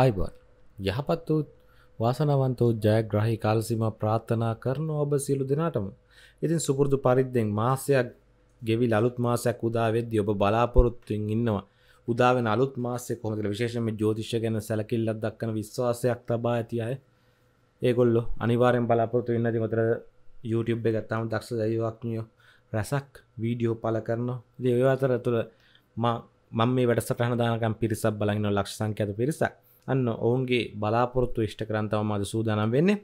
ආයිබන් යහපත් වූත් වාසනවන්තෝ ජයග්‍රහහි කාලසිම ප්‍රාත්ථනා කරන ඔබ සියලු දෙනාටම ඉතින් සුපුරදු පරිද්දෙන් මාසයක් ගෙවි අලුත් මාසයක් උදාවෙද්දි ඔබ බලාපොරොත්තුවෙන් ඉන්නවා උදාවෙන අලුත් මාසය කොමතිල විශේෂම ජෝතිෂ ගැන සැලකිල්ලක් දක්කන විශ්වාසයක් තබා ඇති අය ඒගොල්ලො අනිවාරෙන් බලාපොරතු ඉන්නති මතර YouTube ගත්තාම දක්ෂ දයවක්නියෝ රැසක් වීඩියෝ පල කරනවා දේවවාතර තුළ මම මේ වැට සටහනදානකම් පිරිසක් බලන්න ලක්ෂ සංකඇත පිරිසක් අන්න ඔවුන්ගේ බලාපොරොත්තු ෂ්ට කරන්තාව මද සූදානම් වෙන්නේ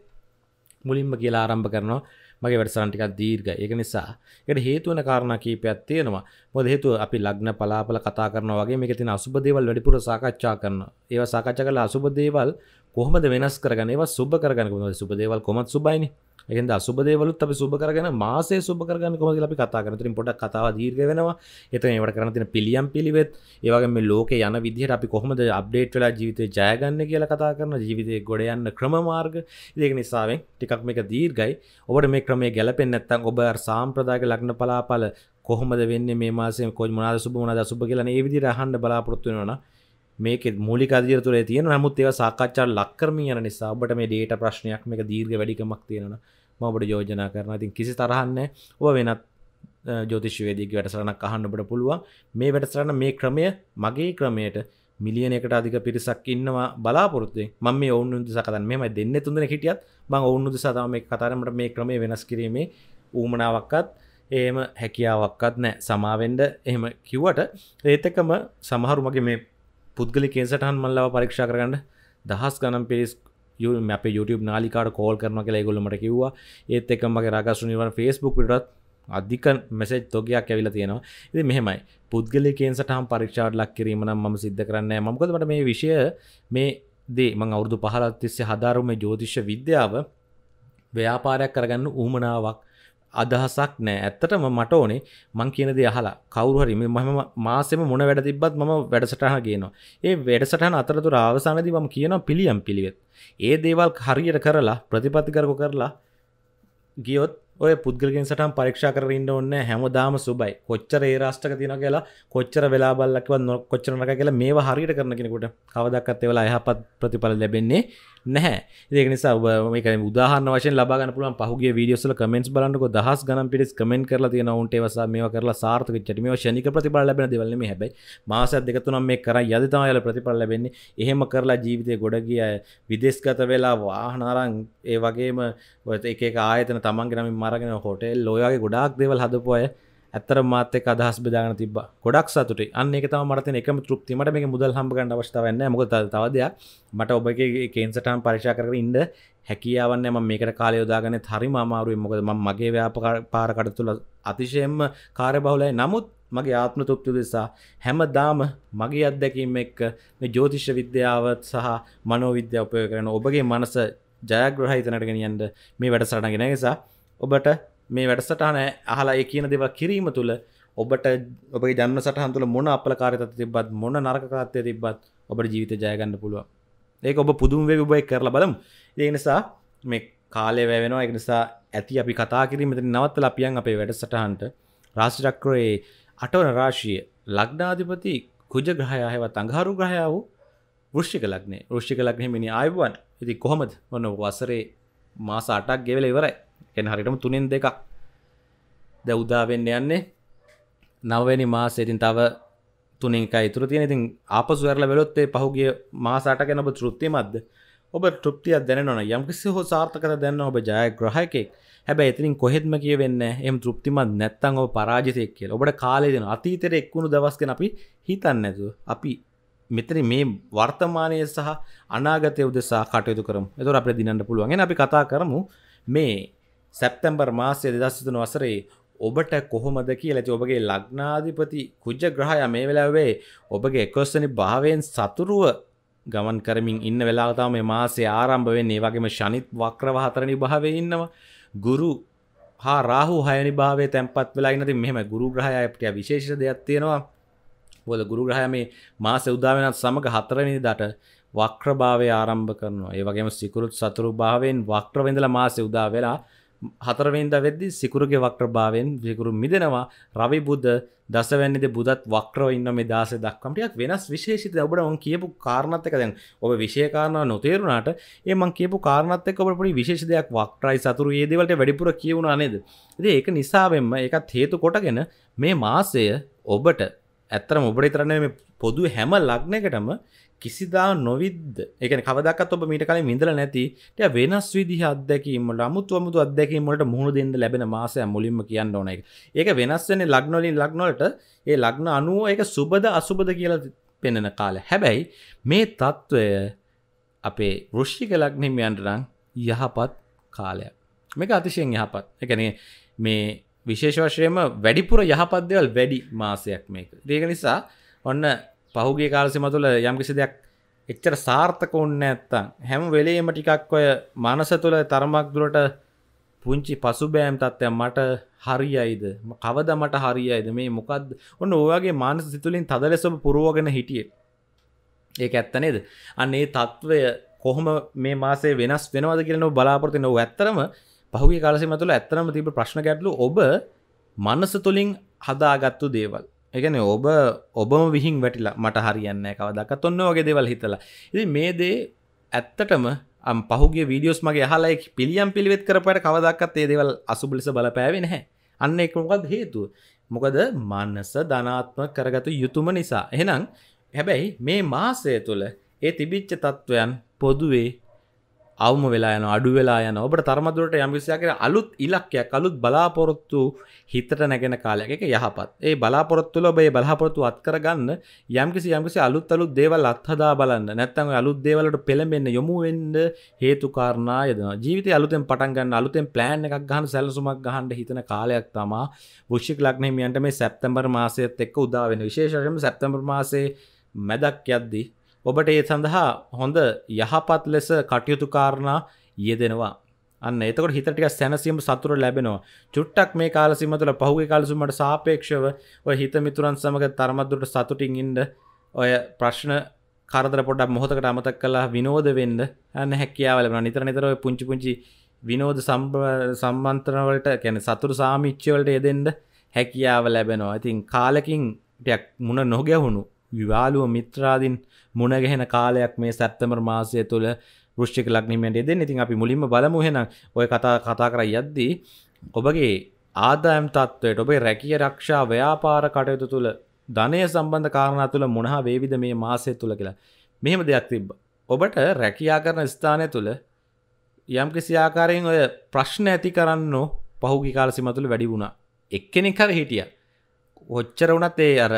මුලින්ම කියලා ආරම්භ කරනවා මගේ වැඩසරන්ටිකක් දීර්ග ඒක නිසා එයට හේතුවන කාරණ කීපයක් තියෙනවා මොද හේතුව අපි ලග්න පලාපල කතා කරන වගේ මේ තින අසුපදේවල් වැඩිපුර සාකච්ඡා කරන ඒව සාකච්ඡ කල අසුපදේවල් කොහොමද වෙනස් කරගන ඒවා සුබ කරගන්න සුපදේවල් කොමත් සුබයිනිි එකද සුබදේවලුත් අපි සුබ කරගන මාසේ සුබ කරගන්න කොම ලි කතා කරනතිින් පොඩක් කතාව දීර්ග වෙනවා එතන ඒවට කරන තින පිළියම් පිළිවෙත් ඒවගේ මේ ලෝක යන විදිහට අපි කොහොමද අප්ඩේට් වෙලා ජීවිතය ජයගන්න කියලා කතා කරන ජීවිතය ගොඩ යන්න ක්‍රමමාර්ග ඒක නිසාවෙන් ටිකක් මේක දීර්ගයි ඔබට මේ ක්‍රමේ ගැලපෙන් නැත්තන් ඔබ සාම්ප්‍රදාග ලක්න පලාපල කොහොමද වෙන්න මේ මාසේ කොයි මොනාද සුබ මොනාද සුබ කියලා ඒ විදිහට අහන්න බලාපොරොත්තු වෙනවා මේක මූලික අධිර තුරේ තියෙන නමුත් ඒවා සාකච්ඡා ලක් කරමින් යන නිසා ඔබට මේ ඩේටා ප්‍රශ්නයක් මේක දීර්ඝ වැඩිකමක් තියෙනවා මබට යෝජනා කරන තින් කිසි තරහන්න ඔ වෙනත් ජෝතිශ්වේදීක වැටසරනක් අහන්නට පුළුවන් මේ වැටසරන මේ ක්‍රමය මගේ ක්‍රමයට මිලියනකට අධික පිරිසක් ඉන්නවා බලාපොරත්ේ ම මේ ඔවුන්ුද සකතන් මෙම දෙන්න තුඳන හිටියත් බං ඔවුන්ුද සතම කතරමට මේ ක්‍රමේ වෙනස් කිරීමේ ඌමනාවක්කත් ඒම හැකියාවක්කත් නෑ සමාවෙන්ඩ එහෙම කිව්වට ඒතකම සමහරුමගේ මේ පුද්ගලි කේසටහන් මල්ලව පරීක්ෂා කරගන්න දහස් ගනම් පිරිස් අප YouTube නාලිකාට කෝල් කරන කියලා ගොල්ලමට කිව්වා ඒත් එක මගේ රගස්ුනිවන් ෆස්බුක් පිටත් අධික මෙසෙජ් තොගයක් ඇවිල තියෙනවා ඉති මෙහෙමයි පුද්ගලිකෙන් සටහම් පරික්ෂාට ලක් කිරීම නම් ම සිද්ධ කරන්න මකොදට මේ විෂය මේ දේ මං අවුදු පහලත්තිස්සේ හදාරුම ජෝතිශ්‍ය විද්‍යාව ව්‍යාපාරයක් කරගන්න ඌමනාවක් අදහසක් නෑ ඇත්තටම මට ඕනේ මං කියන දේ අහලා කවුරු හරි මම මාසෙම මොන වැඩ තිබ්බත් මම වැඩසටහන කියනවා. ඒ වැඩසටහන අතරතුර අවසානයේදී මම කියනවා පිළියම් පිළිවෙත්. ඒ දේවල් හරියට කරලා ප්‍රතිපත්ති කරක කරලා ගියොත් ඔය පුද්ගලයන් සටහන් පරීක්ෂා කරගෙන ඉන්න ඕනේ හැමදාම සුබයි. කොච්චර ඒ රාෂ්ටක තියෙනවා කියලා කොච්චර වෙලා බලලා කිව්වත් කොච්චර නරක කියලා මේවා හරියට කරන කෙනෙකුට කවදාවත් ඒ වෙලාව යහපත් ප්‍රතිඵල ලැබෙන්නේ නැහැ ඒක නිසා ඔබ මේක උදාහරණ වශයෙන් ලබා ගන්න පුළුවන් පහුගිය වීඩියෝස් වල කමෙන්ට්ස් බලන්නකෝ දහස් ගණන් පිරිස් කමෙන්ට් කරලා තියෙනවා උන්ට ඒවා මේවා කරලා සාර්ථක වෙච්චට මේවා ශනික ප්‍රතිඵල ලැබෙන දේවල් නෙමෙයි හැබැයි මාසයක් දෙක තුනක් මේ කරා යදි තමයි වල ප්‍රතිඵල ලැබෙන්නේ එහෙම කරලා ජීවිතේ ගොඩ ගිය අය විදේශගත වෙලා වාහන අරන් ඒ වගේම එක එක ආයතන තමන්ගේ නමින් මරගෙන හොටෙල් ඔය වගේ ගොඩාක් දේවල් හදපු අය ඇත්තර මාතක අදහස් බෙදාගන තිබ ගොඩක් සතුට අන්න එක මට එක තෘප්තිමට මේ මුදල් හම්බගන්න අවස්ථාවන්න මොක තවදය මට ඔබගේ කේන්සටන් පරිශා කර ඉන්න හැකියාවන්න ම මේකට කාලය යොදාගන හරි මාරුවෙන් මොකද ම මගේ ව්‍යාපකර පාරකට තුළ අතිශයෙන්ම කාර බහුලයි නමුත් මගේ ආත්ම තෘප්ති දෙසා හැම දාම මගේ අත්දැකීම එක්ක මේ ජෝතිෂ විද්‍යාවත් සහ මනෝ විද්‍යාපය කරන ඔබගේ මනස ජයග්‍රහහිතනට ගෙනියන්ට මේ වැඩ සටනගෙන නිසා ඔබට මේ වැඩසටහන අහලා ඒ කියන දෙව කිරීම තුළ ඔබට ඔබගේ ජන්ම සටහන් තුළ මොන අපලකාරතත තිබත් මොන නරකාත්තය තිබත් ඔබට ජීවිත ජයගන්න පුළුව ඒක ඔබ පුදුම් වේ ඔබයි කරලා බලම් ඒ නිසා මේ කාලය වැවෙනවා එක නිසා ඇති අපි කතා කිරීමට නවත්ත ලපියන් අපේ වැඩ සටහන්ට රාශිටක්කරයේ අටවන රාශිය ලක්නාධිපති කුජ ග්‍රහයාහෙව තඟහරු ග්‍රහය වූ ෘෂ්ික ලක්නේ ෘෂ්ික ලක්නෙ මිනි අයවන් ඉති කොහොමද වන වසරේ මාස අටක් ගෙවල ඉවරයි එන හරිටම තුනෙන් දෙකක් ද උදාවෙන්න යන්නේ නවවැනි මාසේතින් තව තුනින් එකයි තුර තියෙන ඉතින් ආපසු ඇරල වෙලොත්තේ පහුගිය මාසාට ගැන ඔබ තෘප්තිමත්ද ඔබ තෘප්තියක් දැනෙනවා යම්කිසි හෝ සාර්ථකත දැන්න ඔබ ජයග්‍රහයකෙක් හැබැයි එතින් කොහෙත්ම කියවෙන්න එම තෘප්තිමත් නැත්තන් ඔබ පරාජතයක් කියල ඔබට කාලය දෙන අතීතර එක්වුණු දවස්කෙන අපි හිතන්න ඇතු අපි මෙතන මේ වර්තමානය සහ අනාගතය උදෙසා කටයුතු කරම් එතුර අප දිනන්න පුළුවන්ගෙන අපි කතා කරමු මේ සැප්තැම්බර් මාසය දෙදස්තුන වසරේ ඔබට කොහොමද කියලා ඇති ඔබගේ ලග්නාධිපති කුජ ග්‍රහය මේ වෙලාවේ ඔබගේ එකොස්සනි භාවයෙන් සතුරුව ගමන් කරමින් ඉන්න වෙලාතාව මේ මාසේ ආරම්භ වෙන්නේ වගේම ශනිත් වක්‍රව හතරනි භාවේ ඉන්නවා ගුරු හා රාහු හයනි භාවේ තැන්පත් වෙලා ඉන්නති මෙහෙම ගුරු ග්‍රහය අපට විශේෂ දෙයක් තියෙනවා බොද ගුරු ග්‍රහය මේ මාස උදාවෙනත් සමඟ හතරනි දට වක්‍රභාවය ආරම්භ කරනවා ඒ වගේම සිකුරුත් සතුරු භාවයෙන් වක්‍රවෙඳල මාසය උදා වෙලා හතරවෙන්ද වෙද්දි සිකුරුගේ වක්‍රභාවෙන් විකුරු මිදෙනවා රවි බුද්ධ දසවැනිද බුදත් වක්‍රව ඉන්න මේ දස දක්කමටයක් වෙනස් විශේෂිත ඔබට ඔන් කියපු කාරණත්තක දැන් ඔබ විශේකාරණාව නොතේරුණට ඒමන් කියපු කාරණත්තක ඔබට විශේෂ දෙයක් වක්ටයි සතුරු ඒදවලට වැඩිපුර කියවුණ නේද ඉති ඒක නිසාවෙන්ම එකත් හේතු කොටගෙන මේ මාසය ඔබට ඇත්තරම ඔබට තරන්නේ පොදු හැම ලක්නකටම කිසිදා නොවිද්ද එක කවදක් ඔබ මීට කලින් ඉඳල නැතිට වෙනස් විදිහ අදැකීම මුත් මුතු අදැකීමට මුහුණ දෙන්න ලැබෙන මාසය මුලින්ම කියන්න ඕන එක ඒක වෙනස්වෙන ලක්නොලින් ලක්නොලට ඒ ලක්න අනුව එක සුබද අසුබද කියලා පෙනෙන කාල හැබැයි මේ තත්ත්වය අපේ රෘෂ්ික ලක්නිමියන්ටරං යහපත් කාලයක් මේක අතිශයෙන් යහපත් එකනේ මේ විශේෂ වශයම වැඩිපුර යහපත්දවල් වැඩි මාසයක් මේක දේක නිසා ඔන්න පහුගේ කාලසිම තුළ යම් කිසි දෙයක් එච්චර සාර්ථක ඔන්න ඇත්තං හැම වෙලේම ටිකක් ඔය මනස තුළ තරමක් දුරට පුංචි පසුබෑම් තත්ත්වයක් මට හරියයිද කවද මට හරියයිද මේ මොකක්ද ඔන්න ඔයාගේ මානස සිතුලින් තද ලෙසම පුරුවගෙන හිටිය ඒ ඇත්ත නේද අන්න ඒ තත්ත්වය කොහොම මේ මාසේ වෙනස් වෙනවද කියලන බලාපොරති නොව ඇත්තරම පහුගේ කාලසි මතුළ ඇත්තරම තිබ ප්‍රශ්න ගැටලු ඔබ මනස තුළින් හදාගත්තු දේවල් එකන ඔබ ඔබම විහින් වැටිලා මට හරියන්න කවදක් ඔන්න වගේ දෙවල් හිතලා ඉති මේ දේ ඇත්තටම අම් පහුගේ වීඩියෝස් මගේ හලායි පිළියම් පිළිවෙත් කරපට කවදක්ත් ඒ දෙවල් අසුබිලිස බල පෑවෙන හැ අන්න එකමකත් හේතු මොකද මන්නස ධනාත්ම කරගතු යුතුම නිසා එහෙනම් හැබැයි මේ මාසය තුළ ඒ තිබිච්ච තත්ත්වයන් පොදුවේ අවම වෙලා යන අඩු වෙලා යන ඔබට තරමදුරට යම්විසියා කියෙන අලුත් ඉලක්කයක් අලුත් බලාපොරොත්තු හිතට නැගෙන කාලයක එක යහපත් ඒ බලාපොරොත්තුල ඔබේ බලාපොරොත්තු අත් කරගන්න යම්කිසි යම්කිසි අලුත් අලුත් දේවල් අත්හදා බලන්න නැත්තම අලුත් දේවලට පෙළඹෙන්න යොමුවෙන්ඩ හේතුකාරණා යදන ජීවිත අලුතෙන් පටන්ගන්න අලුතෙන් ප්ලෑන් එකක් ගහන්න සැලසුමක් ගහන්ඩ හිතන කාලයක් තමා භෂික් ලක්නහිමියන්ට මේ සැප්තැම්බර් මාසයත් එක් උදාවෙන විශේෂම සැප්තැම්බර් මාසේ මැදක් යද්දී ඔබට ඒ සඳහා හොඳ යහපත් ලෙස කටයුතු කාරණා යෙදෙනවා අන්න එතකට හිතටික සැනසීම සතුර ලැබෙනවා චුට්ටක් මේ කාලසිම තුළ පහුගේ කාලසුමට සාපේක්ෂව ඔය හිතමිතුරන් සමඟ තරමත්දුට සතුටින් ඉන්ඩ ඔය ප්‍රශ්න කරදර පොඩක් මොහොතකට අමතක් කලා විනෝද වෙන්න ඇන්න හැකියාවලබන නිතර නිතරව පුංචි පුංචි විනෝද සම්බන්තරවලට කැන සතුරු සාමිච්චවලට යෙදෙන්ට හැකියාව ලැබෙනවා ඉතින් කාලකින් ටයක් මුණ නොගැහුණු විවාලුව මිත්‍රාදින් මුණගැහෙන කාලයක් මේ සැප්තමර් මාසය තුළ ෘෂ්ික ලක්නිමට දෙ ඉතින් අපි මුලින්ම බලමුහෙන ඔය කතා කතා කර යද්දී ඔබගේ ආදායම් තත්ත්වයට ඔබේ රැකිය රක්ෂා ව්‍යාපාර කටයුතු තුළ ධනය සම්බන්ධ කාරණ තුළ මොනහා වේවිද මේ මාසය තුළ කියලා මෙහෙම දෙයක් තිබ්බ ඔබට රැකයා කරන ස්ථානය තුළ යම් කිසිආකාරයෙන් ඔය ප්‍රශ්න ඇති කරන්න පහුගි කාලසිම තුළ වැඩි වුණා එක්කෙනෙක් කර හිටිය ඔච්චර වුණත් ඒ අර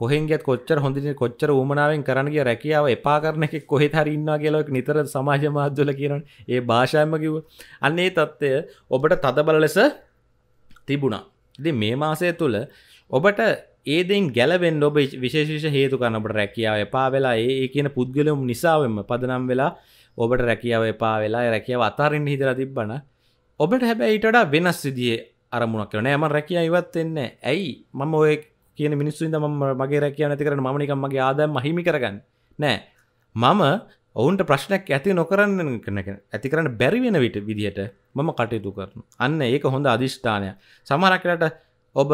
කොහෙන්ගේත් කොච්චර හොඳිනි කොච්චර ූමනාවෙන් කරනගේ රැකියාව එපා කරන එක කොහෙ හරින්නවා කියලක් නිතර සමාජ මාධ්‍යල කියන ඒ භාෂයම කිව් අන්නේ තත්ත්වය ඔබට තදබල ලෙස තිබුණා ඉති මේ මාසය තුළ ඔබට ඒදෙන් ගැලවෙන් ඔබ විශේෂ හේතු කනට රැකියාව එපා වෙලා ඒ කියන පුද්ගලම් නිසාවෙන්ම පදනම් වෙලා ඔබට රැකියාව එපා වෙලා රැකියාව අතාරෙන් හිතර තිබ්බන ඔබට හැබැයිටඩ වෙනස් සිදියේ අරමුණක් කරන ඇම රැකිය ඉවත් එන්න ඇයි මම ඔයෙක් කියන මිනිස්සුන්ද ම මගේ රැකිය නැති කරන මනිකම්මගේ ආදම් මහිමි කරගන්න නෑ මම ඔවුන්ට ප්‍රශ්නයක් ඇති නොකරන්න ඇති කරන්න බැරි වෙන විට විදිහට මම කටයුතු කරන අන්න ඒක හොඳ අධිෂ්ඨානය සමරකරට ඔබ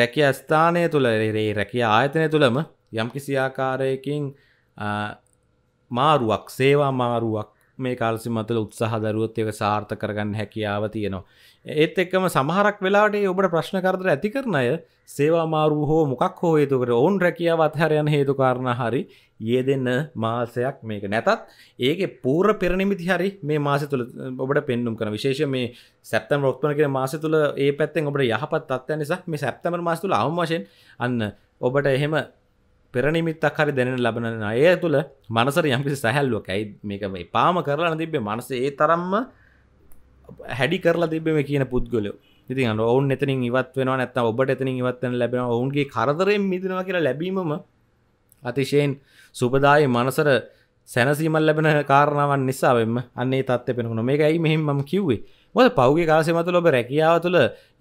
රැකිය ස්ථානය තුළ රේ රැකිය ආයතනය තුළම යම් කිසි ආකාරයකින් මාරුවක් සේවා මාරුවක් මේ කාල්සි මතුල උත්සාහ දරුවොත් ඒක සාර්ථ කරගන්න හැකියාව තියෙනවා. ඒත් එක්කම සමහරක් වෙලාට ඔබට ප්‍රශ්න කරදර ඇති කරන අය සේවා මාරු හෝ මොකක් හෝ හේතුකට ඔවුන් රැකියාව අත්හැරයන් හේතුකාරණ හරි ඒ දෙන්න මාසයක් මේක නැතත් ඒක පූර පෙරණිමිති හරි මේ මාස තුළ ඔබට පෙන්නුම් කන විශේෂ මේ සැත්තම් රොක්්පන කියෙන මාස තුළ ඒ පැත්තෙන් ඔබට යහපත් අත්ය නිසා මේ සැප්තමර මාස තුළ අවමශයෙන් අන්න ඔබට එහෙම පෙරනිමිත්තක් හරි දැනෙන ලබන අය තුළ මනසර යම්කිසි සැහැල්ලුවක් ඇයි මේකමයි පාම කරලා තිබේ මනස ඒ තරම්ම හැඩි කරලා තිබෙම කියන පුද්ගලයෝ ඉති ඔවුන් එතනින් ඉවත් වෙන නැත්ත ඔබට එතනින් ඉවත්වන ලැබෙන ඔවුන්ගේ කරදරෙන් මිදෙනවා කියලා ලැබීමම අතිශයෙන් සුපදායි මනසර සැනසීමල් ලැබෙන කාරණාවන් නිසාවෙන්ම අන්නේ තත්ත පෙනුණු මේකයි මෙහෙම කිව්වේ මොද පෞගේ කාසමතුල ඔබ රැකියාව තුළ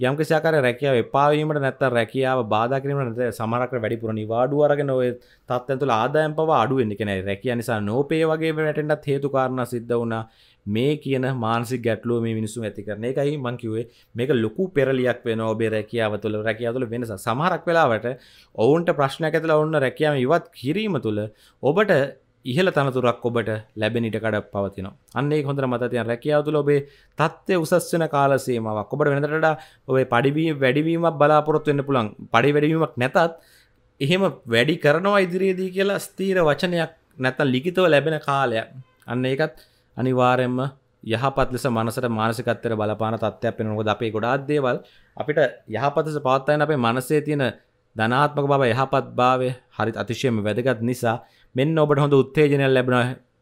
යම්කිසිාකර රැකියාව එපාවීමට නැත්ත රැකියාව බාධකිරීමට සමරක වැඩිපුර නිවාඩු අරගෙන ඔය තත්ත්තුල ආදායම් පව අඩුවෙන්න්න කෙනෙ රැකිය නිසා නෝපේ වගේ වැටෙන්ටත් හේතුකාරණ සිද්ධ වුණා මේ කියන මාන්සි ගැටලුව මේ මිනිසු ඇති කරන එකයි මංකිවේ මේක ලොකු පෙරලියක් වෙන ඔබේ රැකියාව තුළ රැකියාතුළ වෙනස සමහරක් වෙලාවට ඔවුන්ට ප්‍රශ්න ඇතල ඔන්න රැකියාව ඉවත් කිරීම තුළ ඔබට ඉහල තනතුරක් ඔබට ලැබෙනට කඩ පවතින අන්නේ හොඳ මතතියන් රැකියාවතු ලොබේ තත්ත්ය උසස්වන කාලසේමාවක් ඔබට වෙනතරට ඔය පඩිවී වැඩිවීමක් බලාපොරොත් වෙන්න පුළන් පඩි වැඩීමක් නැතත් එහෙම වැඩි කරනවා ඉදිරියේදී කියලා ස්තීර වචනයක් නැතන් ලිකිතව ලැබෙන කාලයක් අන්න ඒකත් අනිවාරෙන්ම යහපත් ලෙස මනසට මානසිකත්තර බලපාන තත්ත්වයක් වෙනකොද අපේ ගොඩාක් දේවල් අපිට යහපතස පවත්වන්න අපේ මනසේ තියෙන ධනාත්මක බව යහපත් භාවය හරිත් අතිශයම වැදගත් නිසා මෙන්න ඔබට හොඳ උත්තේජනය ලැබෙන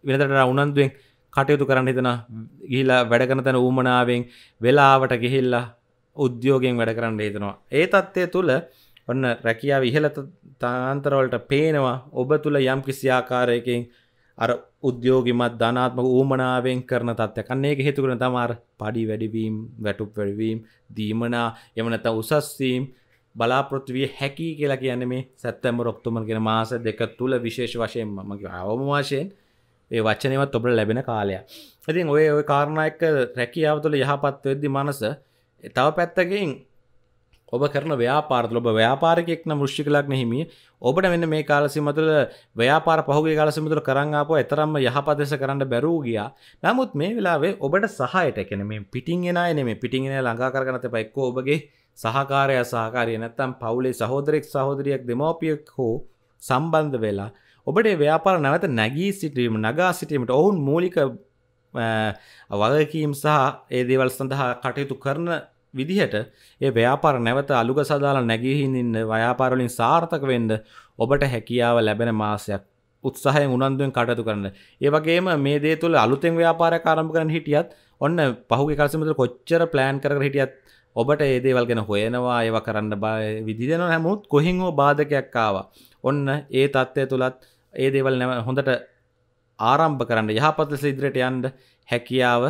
වෙනතට උනන්දුවෙන් කටයුතු කරන්න හිතන ගිහිලා වැඩකන තැන ඌමනාවෙන් වෙලාවට ගිහිල්ලා උද්‍යෝගෙන් වැඩ කරන්න හිතනවා ඒ තත්ත්වය තුළ ඔන්න රැකියාව ඉහළ තාන්තරවලට පේනවා ඔබ තුළ යම් කිසියාකාරයකින් අර උද්‍යෝගිමත් ධනාත්මක ඌමනාවෙන් කරන තත්ත්යකන්නේ හේතුකරන තමාර පඩි වැඩිවීම් වැටුප් වැඩවීම් දීමනා එමනත උසස්වීම් බලාපොරොත්තු විය හැකි කියලා කියන්නේ මේ සැත්තැම්බර් ඔක්තෝබර් කියන මාස දෙක තුල විශේෂ වශයෙන් මගේ අවම වශයෙන් ඒ වචනේවත් ඔබට ලැබෙන කාලය. ඉතින් ඔය ඔය කාරණා එක්ක රැකියාව තුළ යහපත් වෙද්දි මනස තව පැත්තකින් ඔබ කරන ව්‍යාපාරතුල ඔබ ව්‍යාපාරිකයෙක් නම් වෘෂ්ටිකලක් නෙහිමි ඔබට මෙන්න මේ කාලසීම තුළ ව්‍යාපාර පහුගිය කාලසීම තුළ කරන් ආපුව එතරම්ම යහපත් ලෙස කරන්න බැරුව ගියා. නමුත් මේ වෙලාවේ ඔබට සහායට කියන්නේ මේ පිටින් එන අය නෙමෙයි පිටින් එන ළඟා කරගන්න තපා එක්ක ඔබගේ සහකාරය සහකාරය නැත්තම් පවුලේ සහෝදරෙක් සහෝදරියක් දෙමෝපියෙක් හෝ සම්බන්ධ වෙලා ඔබට ව්‍යාපාර නැවත නැගී සිටීම නගා සිටීමට ඔවුන් මූලික වගකීම් සහ ඒ දේවල් සඳහා කටයුතු කරන විදිහට ඒ ව්‍යාපාර නැවත අලුග සදාලා නැගීහිඳින්න ව්‍යාපාරවලින් සාර්ථක වෙන්න ඔබට හැකියාව ලැබෙන මාසයක් උත්සාහයෙන් උනන්දුවෙන් කටයුතු කරන්න. ඒ වගේම මේ දේ තුළ අලුතෙන් ව්‍යාපාරයක් ආරම්භ කරන්න හිටියත් ඔන්න පහුගිය කාලෙ කොච්චර ප්ලෑන් කර කර හිටියත් ඔබට ඒදේවල් ගැන හොයනවා ඒව කරන්න බය විදිදෙන හැමුත් කොහින් හෝ බාධකයක්කාවා ඔන්න ඒ තත්ත්වය තුළත් ඒ දේවල් නැම හොඳට ආරම්භ කරන්න යහපත සිදිරට යන්ඩ හැකියාව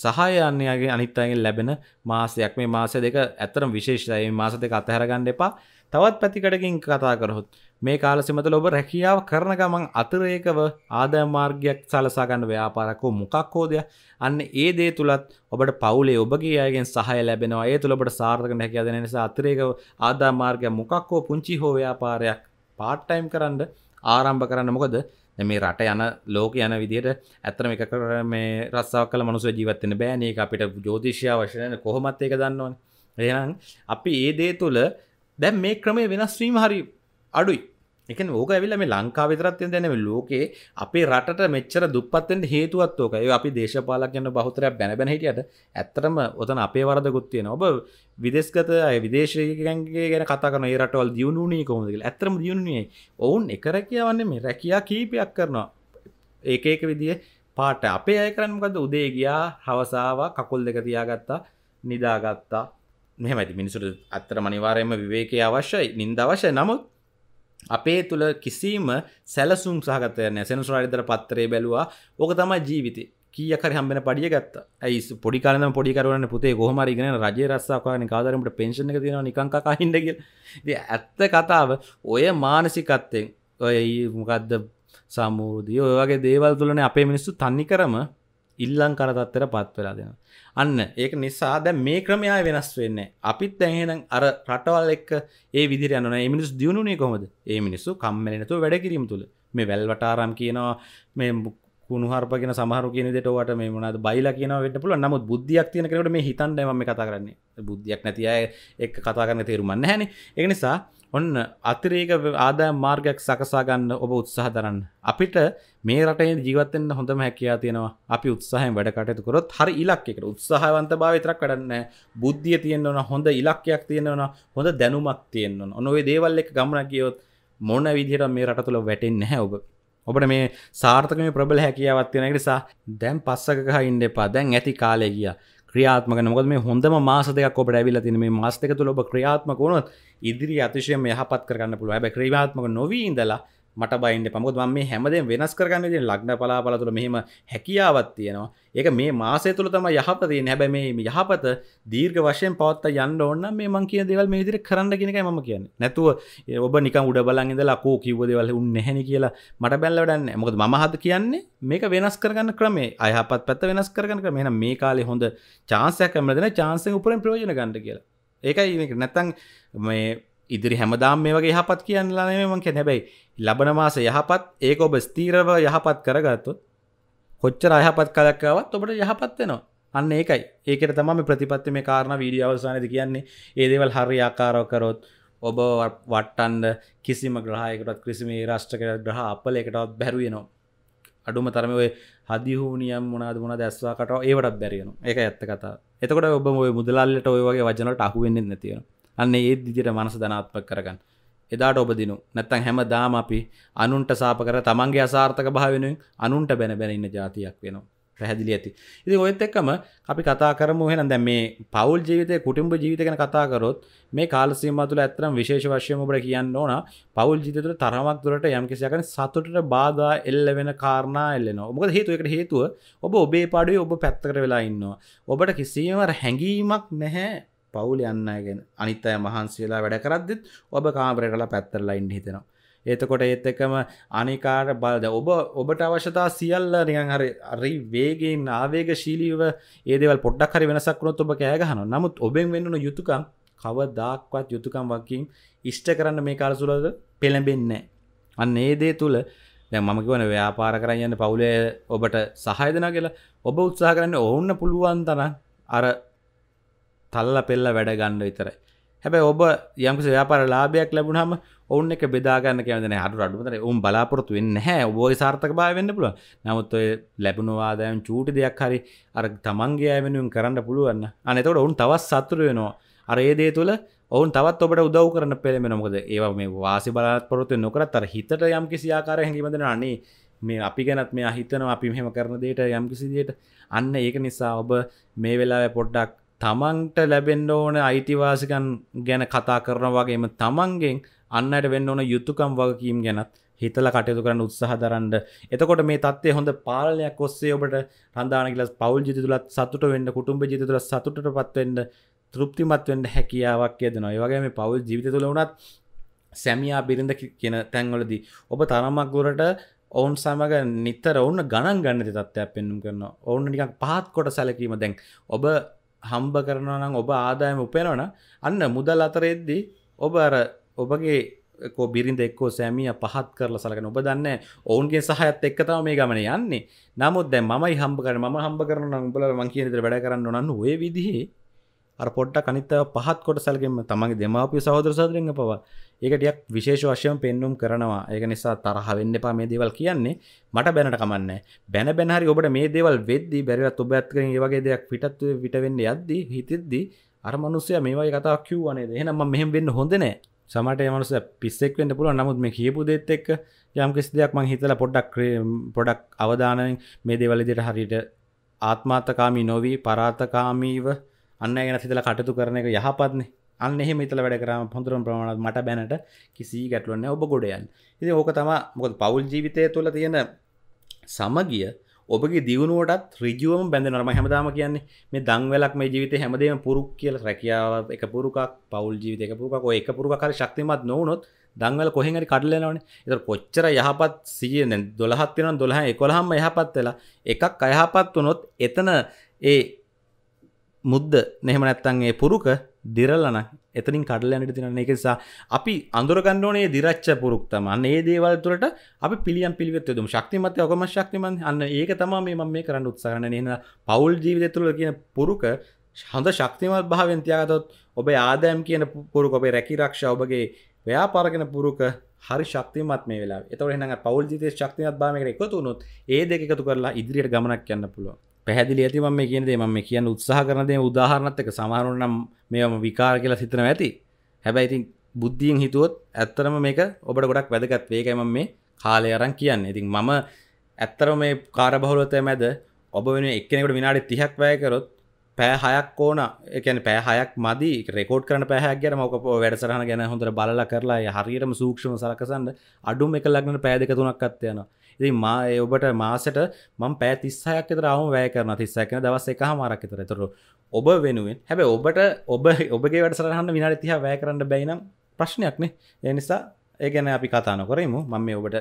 සහයන්නේගේ අනිත්තයගෙන් ලැබෙන මාසයක් මේ මාසය දෙක ඇතරම් විශේෂය මාස දෙක අතහැරගන්න එපා තවත් පැතිකඩකින් කතා කරහොත් මේ කාලසිමතුල ඔබ රැකියාව කරන ගමන් අතරේකව ආදායම් මාර්ගයක් සලසා ගන්න ව්‍යාපාරයක් හෝ මොකක් හෝ දෙයක් අන්න ඒ දේ තුලත් ඔබට පවුලේ ඔබගේ අයගෙන් සහාය ලැබෙනවා ඒ තුල ඔබට සාර්ථක හැකියාව දෙන නිසා අතරේකව ආදායම් මාර්ගයක් මොකක් හෝ පුංචි හෝ ව්‍යාපාරයක් පාට් ටයිම් කරන්න ආරම්භ කරන්න මොකද මේ රට යන ලෝක යන විදිහට ඇත්තම එක කර මේ රස්සාවක් කළ මනුස්ස ජීවත්වෙන බෑනේ අපිට ජෝතිෂය වශයන කොහොමත් ඒක දන්නවන එනම් අපි ඒ දේ තුළ දැන් මේ ක්‍රමේ වෙනස්වීම හරි අඩුයි එක ඕක ඇවිල මේ ලංකා විතරත්ය දැනම ලෝකේ අපේ රට මෙච්චර දුපත්තෙන් හේතුවත්වෝකය අපි දේශපාලක්ගන්න බහතරයක් බැනබැන හිටියට ඇත්තරම ඔතන අපේ වරදකුත්තියෙන ඔබ විදෙස්ගත අය විදේශයකන්ගේ ගැන කතාකන රටවල් දියුණුණී කොමදක ඇතරම දියුණුණේ ඔවුන් එකර කියවන්නේ මේ රැකයා කීපයක් කරනවා ඒකඒක විදිිය පාට අපේ අය කරන්නකද උදේ ගියා හවසාව කකුල් දෙක තියාගත්තා නිදාගත්තා මෙහමැති මිනිසුට අත්තර මනිවාරයම විවේකය අවශ්‍යයි නින්ද අවශ්‍ය නමුත් අපේ තුළ කිසිීම සැලසුම් සහගතයන සෙනසුනාරිතර පත්තරේ බැලවා ඕක තම ජීවිත කියකර හම්බෙන පඩිය ගත්ත ඇයි පොඩිකාරන පොඩිකරන පුතේ ගොහමරිගෙන රජ රස්සාකාන කාදරමට පේෂණ තින නිකංකා හිඩග ඇත්ත කතාව ඔය මානසිකත්තෙන් ඔය මොකක්ද සමූදිය ඔයගේ දේවල් තුලන අපේ මිනිස්සු තන්නි කරම ඉල්ලං කර තත්තර පත් වෙලා දෙෙන අන්න ඒක නිසා දැ මේ ක්‍රමයා වෙනස් වෙන්න අපිත් දැහෙනම් අර රටවල් එක් ඒ විදිර යන මිනිස් දියුණුනේ කොමද ඒ මිනිස්සු කම්මලනතු වැඩ කිරීම තුළ මේ වැල්වටාරම් කියනවා මේ හරපගෙන සහර කියනෙටවට මේ මනද බයිලා කියන වෙට පුල නමුත් බුද්ධියක් තියනකට මේ හිතන් ම කතා කරන්නේ බුද්ධියක් නැති අය එක් කතා කරන්න තේරුමන්න හැන ඒ නිසා ඔන්න අතිරේක ආදා මාර්ගයක් සකසාගන්න ඔබ උත්සාහ දරන්න අපිට මේ රටේ ජීවතෙන් හොඳම හැකයා තියෙනවා අපි උත්සාහයෙන් වැඩ කටයතුකොරොත් හරි ඉලක්කට උත්සාහවන්ත භාවිතරක් කඩන්න බුද්ධිය තියෙන්න්නවන හොඳ ඉලක්කයක් තියෙනවන හොඳ දැනුමත් තියෙන්න්න ඔනොවේ දේවල් එක ගමන කියයොත් මොන විදිහට මේ රට තුළ වැටෙන් නැහැ ඔබ ඔබට මේ සාර්ථක මේ ප්‍රබල හැකියාවත් තියෙන නිසා දැම් පස්සකහ ඉන්ඩ එපා දැන් ඇති කාලය ගිය ක්‍රියාත්මක නොකද මේ හොඳම මාස දෙයක් ඔබට ඇවිල තින මේ මාස්තක තුළ ඔබ ක්‍රියාත්මක වුණොත් ඉදිරි අතිශය යහපත් කරන්න පුළුව ඇබ ක්‍රියාත්මක නොවී ඉඳලා මට බයින්න පමුත් ම මේ හැමදේ වෙනස් කරගන්න ති ලක්න පලා පලතුළ මෙහෙම හැකියාවත් තියෙනවා ඒක මේ මාසය තුළ තම යහපතය නැබැ මේ යහපත දීර්ග වශයෙන් පවත්ත යන්න ඔන්න මේ මං කිය දෙවල් මේ දිරි කරන්න කියෙනක ම කියන්න නැතුව ඔබ නික උඩ බලන්ද ලකෝ කිවදවල උන්නහැන කියලා මට බැල්ලවඩන්න මොකද මහද කියන්නේ මේක වෙනස් කරගන්න ක්‍රමේ අයහපත් පැත්ත වෙනස් කරගන්න ක්‍රම මෙන මේ කාලේ හොඳ චාන්සයක් කමදන චාන්සය උපරෙන් ප්‍රෝජන ගණඩ කියලා ඒකයි නැත්තං මේ ඉදිරි හැමදාම් මේ වගේ යහපත් කියන්නලානමං කැ හැබැයි ලබන මාස යහපත් ඒක ඔබ ස්තීරව යහපත් කරගත්තුත් කොච්චර අයහපත් කලක්කාවත් ඔබට යහපත් වෙනවා අන්න ඒකයි ඒකට තමම ප්‍රතිපත්ති මේ කාරණ වීඩිය අවසානද කියන්නේ ඒදේවල් හරි ආකාරෝ කරොත් ඔබ වට්ටන්ඩ කිසිම ග්‍රහයකටත් කිසිමේ රාෂ්ටකට ග්‍රහ අපල එකටත් බැරුවෙනවා අඩුම තරම ඔය හදිහූනියම් මොනාද මොන දැස්වාකට ඒවට බැරියන එක ඇත්ත කතා එතකොට ඔබ ඔය මුදලාල්ලට ඔය වගේ වජනට අහුවෙන්න්න තියෙනවා අන්න ඒ දිදිට මනස ධනාත්ප කරගන්න එදාට ඔබදිනු නැත්තන් හැම දාම අපි අනුන්ට සාප කර තමන්ගේ අසාර්ථක භාවෙනුවෙන් අනුන්ට බැන බැරඉන්න ජාතියක් වෙනවා පැහැදිලි ඇති ඉති ඔයත් එක්කම අපි කතා කරමු හෙන දැ මේ පවල් ජීවිතය කුටුම්ඹ ජීවිතගෙන කතාකරොත් මේ කාලසීම තුළ ඇතරම් විශේෂ වශයම ඔබට කියන්න ඕන පවල් ජීතතුර තරමක් දුරට යම්කිසියකන සතුටට බාධ එල්ල වෙන කාරණා එල්ලෙන ඔබ හේතුවකට හේතුව ඔබ ඔබේ පාඩුවේ ඔබ පැත්තකර වෙලා ඉන්නවා ඔබට කිසිීමර හැඟීමක් නැහැ පවුල යන්නගෙන අනිත් අය මහන්සි වෙලා වැඩ කරද්දිත් ඔබ කාමරේ කරලා පැත්තටලා ඉන්න හිතෙනවා. එතකොට ඒත් එකම අනිකාර බලද ඔබ ඔබට අවශ්‍යතා සියල්ල නිකන් හරි හරි වේගෙන් ආවේගශීලීව ඒ දේවල් පොඩ්ඩක් හරි වෙනසක් වුණොත් ඔබ කෑ ගහනවා. නමුත් ඔබෙන් වෙන්න යුතුයකම් කවදාක්වත් යුතුයකම් වකින් ඉෂ්ට කරන්න මේ කාල තුලද පෙළඹෙන්නේ නැහැ. අන්න ඒ දේ තුල දැන් මම කියවන ව්‍යාපාර කරන්න යන්න පවුලේ ඔබට සහය දෙනවා කියලා ඔබ උත්සාහ කරන්න ඕන්න පුළුවන් තරම් අර තල්ල පෙල්ල වැඩ ගන්න විතරයි හැබැ ඔබ යම්ක සයාපර ලාභයක් ලැබුණහම ඔවුන් එක බෙදාගන්න කැමන හරු අඩුතර උම් බලාපොරොත්තු වෙන්න හැ ඔබෝයි සාර්ථක බා වෙන්න පුළ නමුත් ඔය ලැබුණවාදයම් චූටි දෙයක් හරි අර තමන්ගේ ඇමෙනුම් කරන්න පුළුවන්න අනතවට ඔවුන් තවත් සතුර වෙනවා අරඒදේ තුළ ඔවුන් තවත් ඔබට උදව් කරන පෙළෙනමකද ඒව මේ වාසි බලාපොරොත්තු නොකරත් අර හිතට යම් කිසියාකාර හැකිබඳන අන්නේ මේ අපි ගැනත් මේ හිතනවා අපි මෙහෙම කරන දේට යම්කිසිදයට අන්න ඒක නිසා ඔබ මේ වෙලා පොඩ්ඩක් තමන්ට ලැබෙන්ඩ ඕන අයිතිවාසිකන් ගැන කතා කරන වගේම තමන්ගෙන් අන්නට වෙන්න ඕන යුතුකම් වගකීම් ගැනත් හිතල කටයුතු කරන්න උත්සාහ දරන්ඩ එතකොට මේ තත්වේ හොඳ පාලනයක් ඔස්සේ ඔබට රන්දාන කියල පවල් ජිතුලත් සතුට වෙන්න කුටුම්ඹ ජිතුල සතුට පත්වෙන්ඩ තෘප්තිමත්වෙන්ට හැකියාවක් යදනවා වගේ මේ පවල් ජීවිත තුළ වනත් සැමියා බිරිඳ කියන තැන්වලද ඔබ තරමක් ගොරට ඔවුන් සමඟ නිතර ඔවුන්න ගණන් ගන්න තත්ත්වයක් පෙන්නුම් කරන්න ඔවුන්න නිකක් පහත් කොට සැලකීම දැන් ඔබ හම්බ කරනවා නම් ඔබ ආදායම උපෙනවන අන්න මුදල් අතරෙද්දී ඔබ අර ඔබගේ කෝ බිරිඳ එක්කෝ සෑමිය පහත් කරලා සලකන ඔබ දන්න ඔවුන්ගේ සහයත් එක්කතාව මේ ගමන යන්නේ නමුත් දැ මයි හම්බ කර ම හම්බ කරන උඹල මං කියනෙද වැඩ කරන්න නොන්න ඔය විදිහේ අර පොඩ්ඩක් අනිත පහත් කොට සැලකෙන්ම තමන්ගේ දෙමාපිය සහෝදර සහෝදරයන් පවා ඒක ටිකක් විශේෂ වශයෙන් පෙන්눔 කරනවා ඒක නිසා තරහ වෙන්න එපා මේ දේවල් කියන්නේ මට බැනට කමන්නේ බැන බැන හරි ඔබට මේ දේවල් වෙද්දී බැරිවත් ඔබ ඇත්තකින් මේ වගේ දෙයක් පිටත් පිට වෙන්න යද්දී හිතෙද්දී අර මිනිස්සයා මේ වගේ කතාවක් කිව්වා නේද එහෙනම් මම මෙහෙම වෙන්න හොඳ නෑ සමට ඒ මනුස්සයා පිස්සෙක් වෙන්න පුළුවන් නමුත් මේ කියපු දෙත් එක්ක යම් කිසි දෙයක් මං හිතලා පොඩ්ඩක් පොඩක් අවධානයෙන් මේ දේවල් විදිහට හරියට ආත්මාර්ථකාමී නොවි පරාර්ථකාමීව අන්න ගැන සිතල කටතු කරන එක යහපත්න අන්න එහෙම ඉතල වැඩ කරම පොඳරම් ප්‍රමාණත් මට බැනට කිසි ගැටලුවන්න ඔබ ගොඩයන් ඉති ඕක තම මොකද පවුල් ජීවිතය තුළ තියෙන සමගිය ඔබගේ දියුණුවටත් රිජුවම බැඳනරම හැමදාම කියන්නේ මේ දංවලක් මේ ජීවිත හැමදේම පුරුක් කියල රැකියාව එක පුරුක් පවල් ජීවිතක පුරුක් ඔය එක පුරුකර ශක්තිමත් නොවනොත් දංවල කොහෙහරි කඩලනවන එත කොච්චර යහපත් සියන දොළහත්තින දොළහ එකොළහම යහපත් වෙලා එකක් අයහපත් වනොත් එතන ඒ මුද්ද නෙහම නැත්තන්ගේ පුරුක දිරල්ලන එතනින් කඩලනට තින එකසා අපි අඳුරගන්නඩනේ දිරච්ච පුරුක්තම අන්න ඒ දේවල් තුරට අපි පිළියම් පිළිවෙත් තුම් ශක්තිමත ඔකම ශක්තිමන් අන්න ඒක තම මේ මම මේ කරන්න උත්සාරන නන පවුල් ජීවිත තුළ කියන පුරුක හඳ ශක්තිමත් භාවන්තියාගතොත් ඔබේ ආදෑම් කියන පුරුක ඔබේ රැකි රක්ෂ ඔබගේ ව්‍යාපාරගෙන පුරුක හරි ශක්තිමත් මේ වෙලා එතවට හ පවල් ජිත ශක්තිමත් බාමක එකතුනුත් ඒ දෙකතු කරලා ඉදිරියට ගමනක් යන්න පුළුවන් පැහදිලි ඇති ම මේ කියනදේ ම කියන්න උත්සාහ කරනදේ උදාහරණත්තක සමහරුනම් මේම විකාර කියලා සිතන ඇති හැබැයිඉතින් බුද්ධියෙන් හිතුවොත් ඇත්තරම මේක ඔබට ගොඩක් වැදගත් වේකම මේ කාලය අරන් කියන්න ඉතින් මම ඇත්තර මේ කාර බහුලතය මැද ඔබ වෙන එක්කෙනෙකට විනාඩි තිහක් වැයකරොත් පෑ හයක් ඕන එකන පෑ හයක් මදි රෙකෝඩ් කරන පැහැක් ගැන මක වැඩසරහ ගැන හොඳට බල කරලා හරිරම සූක්ෂම සලකසන්න අඩුම එක ලක්න පෑදක තුනක් අත්යනවා ඉතින් මා ඒ ඔබට මාසට මම පෑ 36ක් විතර අවම වැය කරනවා 36 කියන දවස් එකහමාරක් විතර. ඒතර ඔබ වෙනුවෙන් හැබැයි ඔබට ඔබ ඔබගේ වැඩසටහන විනාඩි 30 වැය කරන්න බැයි නම් ප්‍රශ්නයක් නේ. ඒ නිසා ඒ ගැන අපි කතා නොකරමු. මම මේ ඔබට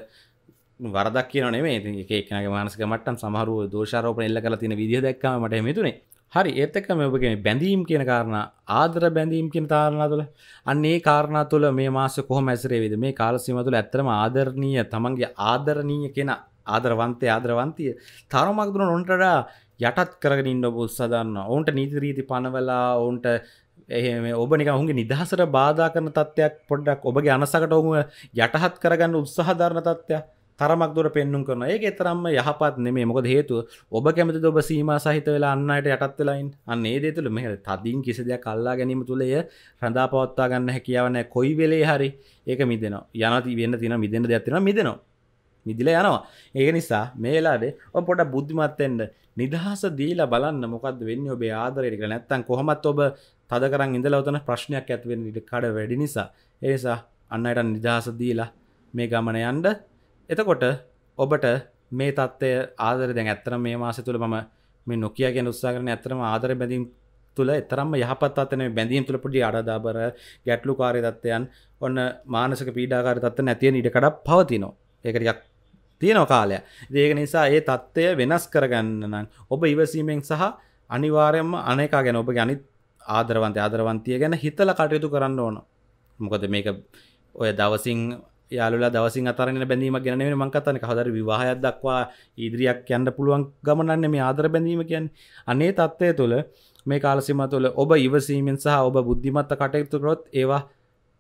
වරදක් කියනේ මේ එකනගේ මානසක මට්ටම් සමහරුව දෝෂාරෝපන එල්ල කල තින විදිහ දක්ම මට මිතුනේ හරි ඒත්තක මෙබගේ බැඳීම් කියන කාරණ ආදර බැඳීම් කියන තාරණා තුළ අන්නේ කාරණ තුළ මේ මාස කොහොම ඇසරේ විද මේ කාලසීම තුළ ඇත්තරම ආදරණීය තමන්ගේ ආදරණීය කියෙන ආදරවන්තය ආදරවන්තිය තරමක්දුර නොන්ටඩා යටත් කරගෙන ඉන්න බොස් සදන්න ඔවන්ට නීතිරීති පනවලා ඔවන්ට එහම ඔබනික හුන්ගේ නිදහසට බාධා කරන තත්ත්වයක් පොඩ්ඩක් ඔබගේ අනසකට ඔහුව යටහත් කරගන්න උත්සාහධරණ තත්ත්වයක් තරමක් දුර පෙන්නුම් කරන ඒ එතරම්ම යහපත් නෙමේ මොක හේතුව ඔබ කැමති ඔබ සීම සහිත වෙලා අන්නයට යටත් වෙලයින් අන්නේ දේතුළ මෙහ තදින් කිසිදයක් කල්ලා ගැනීම තුළය රඳා පවත්තා ගන්න හැකියාවන කොයි වෙලේ හරි ඒක මිදනවා යනති වන්න තින මිදන්න දෙයක්තින මිදනවා මිදිල යනවා ඒ නිසා මේලාදේ ඔ පොට බුද්ධිමත්තෙන්ට නිදහස දීලා බලන්න මොකද වෙන්න ඔබේ ආදරයක නැත්තන් කොහොමත් ඔබ තද කරන් ඉඳලවතන ප්‍රශ්නයක් ඇත්වෙන ඉට කඩ වැඩි නිසා ඒසා අන්නයට නිදහස දීලා මේ ගමන යන්ඩ එතකොට ඔබට මේ තත්ත්වය ආදර දැන් ඇත්තර මේ මාස තුළ මම මේ නොකිය කියෙන උත්සා කරන ඇතරම ආදර බැඳීම් තුළ එතරම් යහපත්තන බැඳීම් තුළ පුඩි අඩදාබර ගැටලු කාරය තත්වයන් ඔන්න මානසක පීඩාකාර තත්ව නැතිය ඉඩකඩ පවතිනෝ ඒකරියක් තියෙන කාලය දේක නිසා ඒ තත්ත්වය වෙනස් කරගන්න නම් ඔබ ඉවසීමෙන් සහ අනිවාරයම අනකා ගැන ඔබ ගැනිත් ආදරවන්ත ආදරවන්තිය ගැන හිතල කටයුතු කරන්න ඕන මොකද මේක ඔය දවසිං යාලලා දවසින් අතරන්න බැඳීම ගැන මං කතන කහදර විවාහයක් දක්වා ඉදිරියක් යන්න පුළුවන් ගමනන්න මේ ආදර බැඳීම කියන් අනේ තත්ත්වය තුළ මේ කාලසිම තුළ ඔබ ඉවසීමෙන් සහ ඔබ බුද්ධිමත්ත කටයුතු කරොත් ඒවා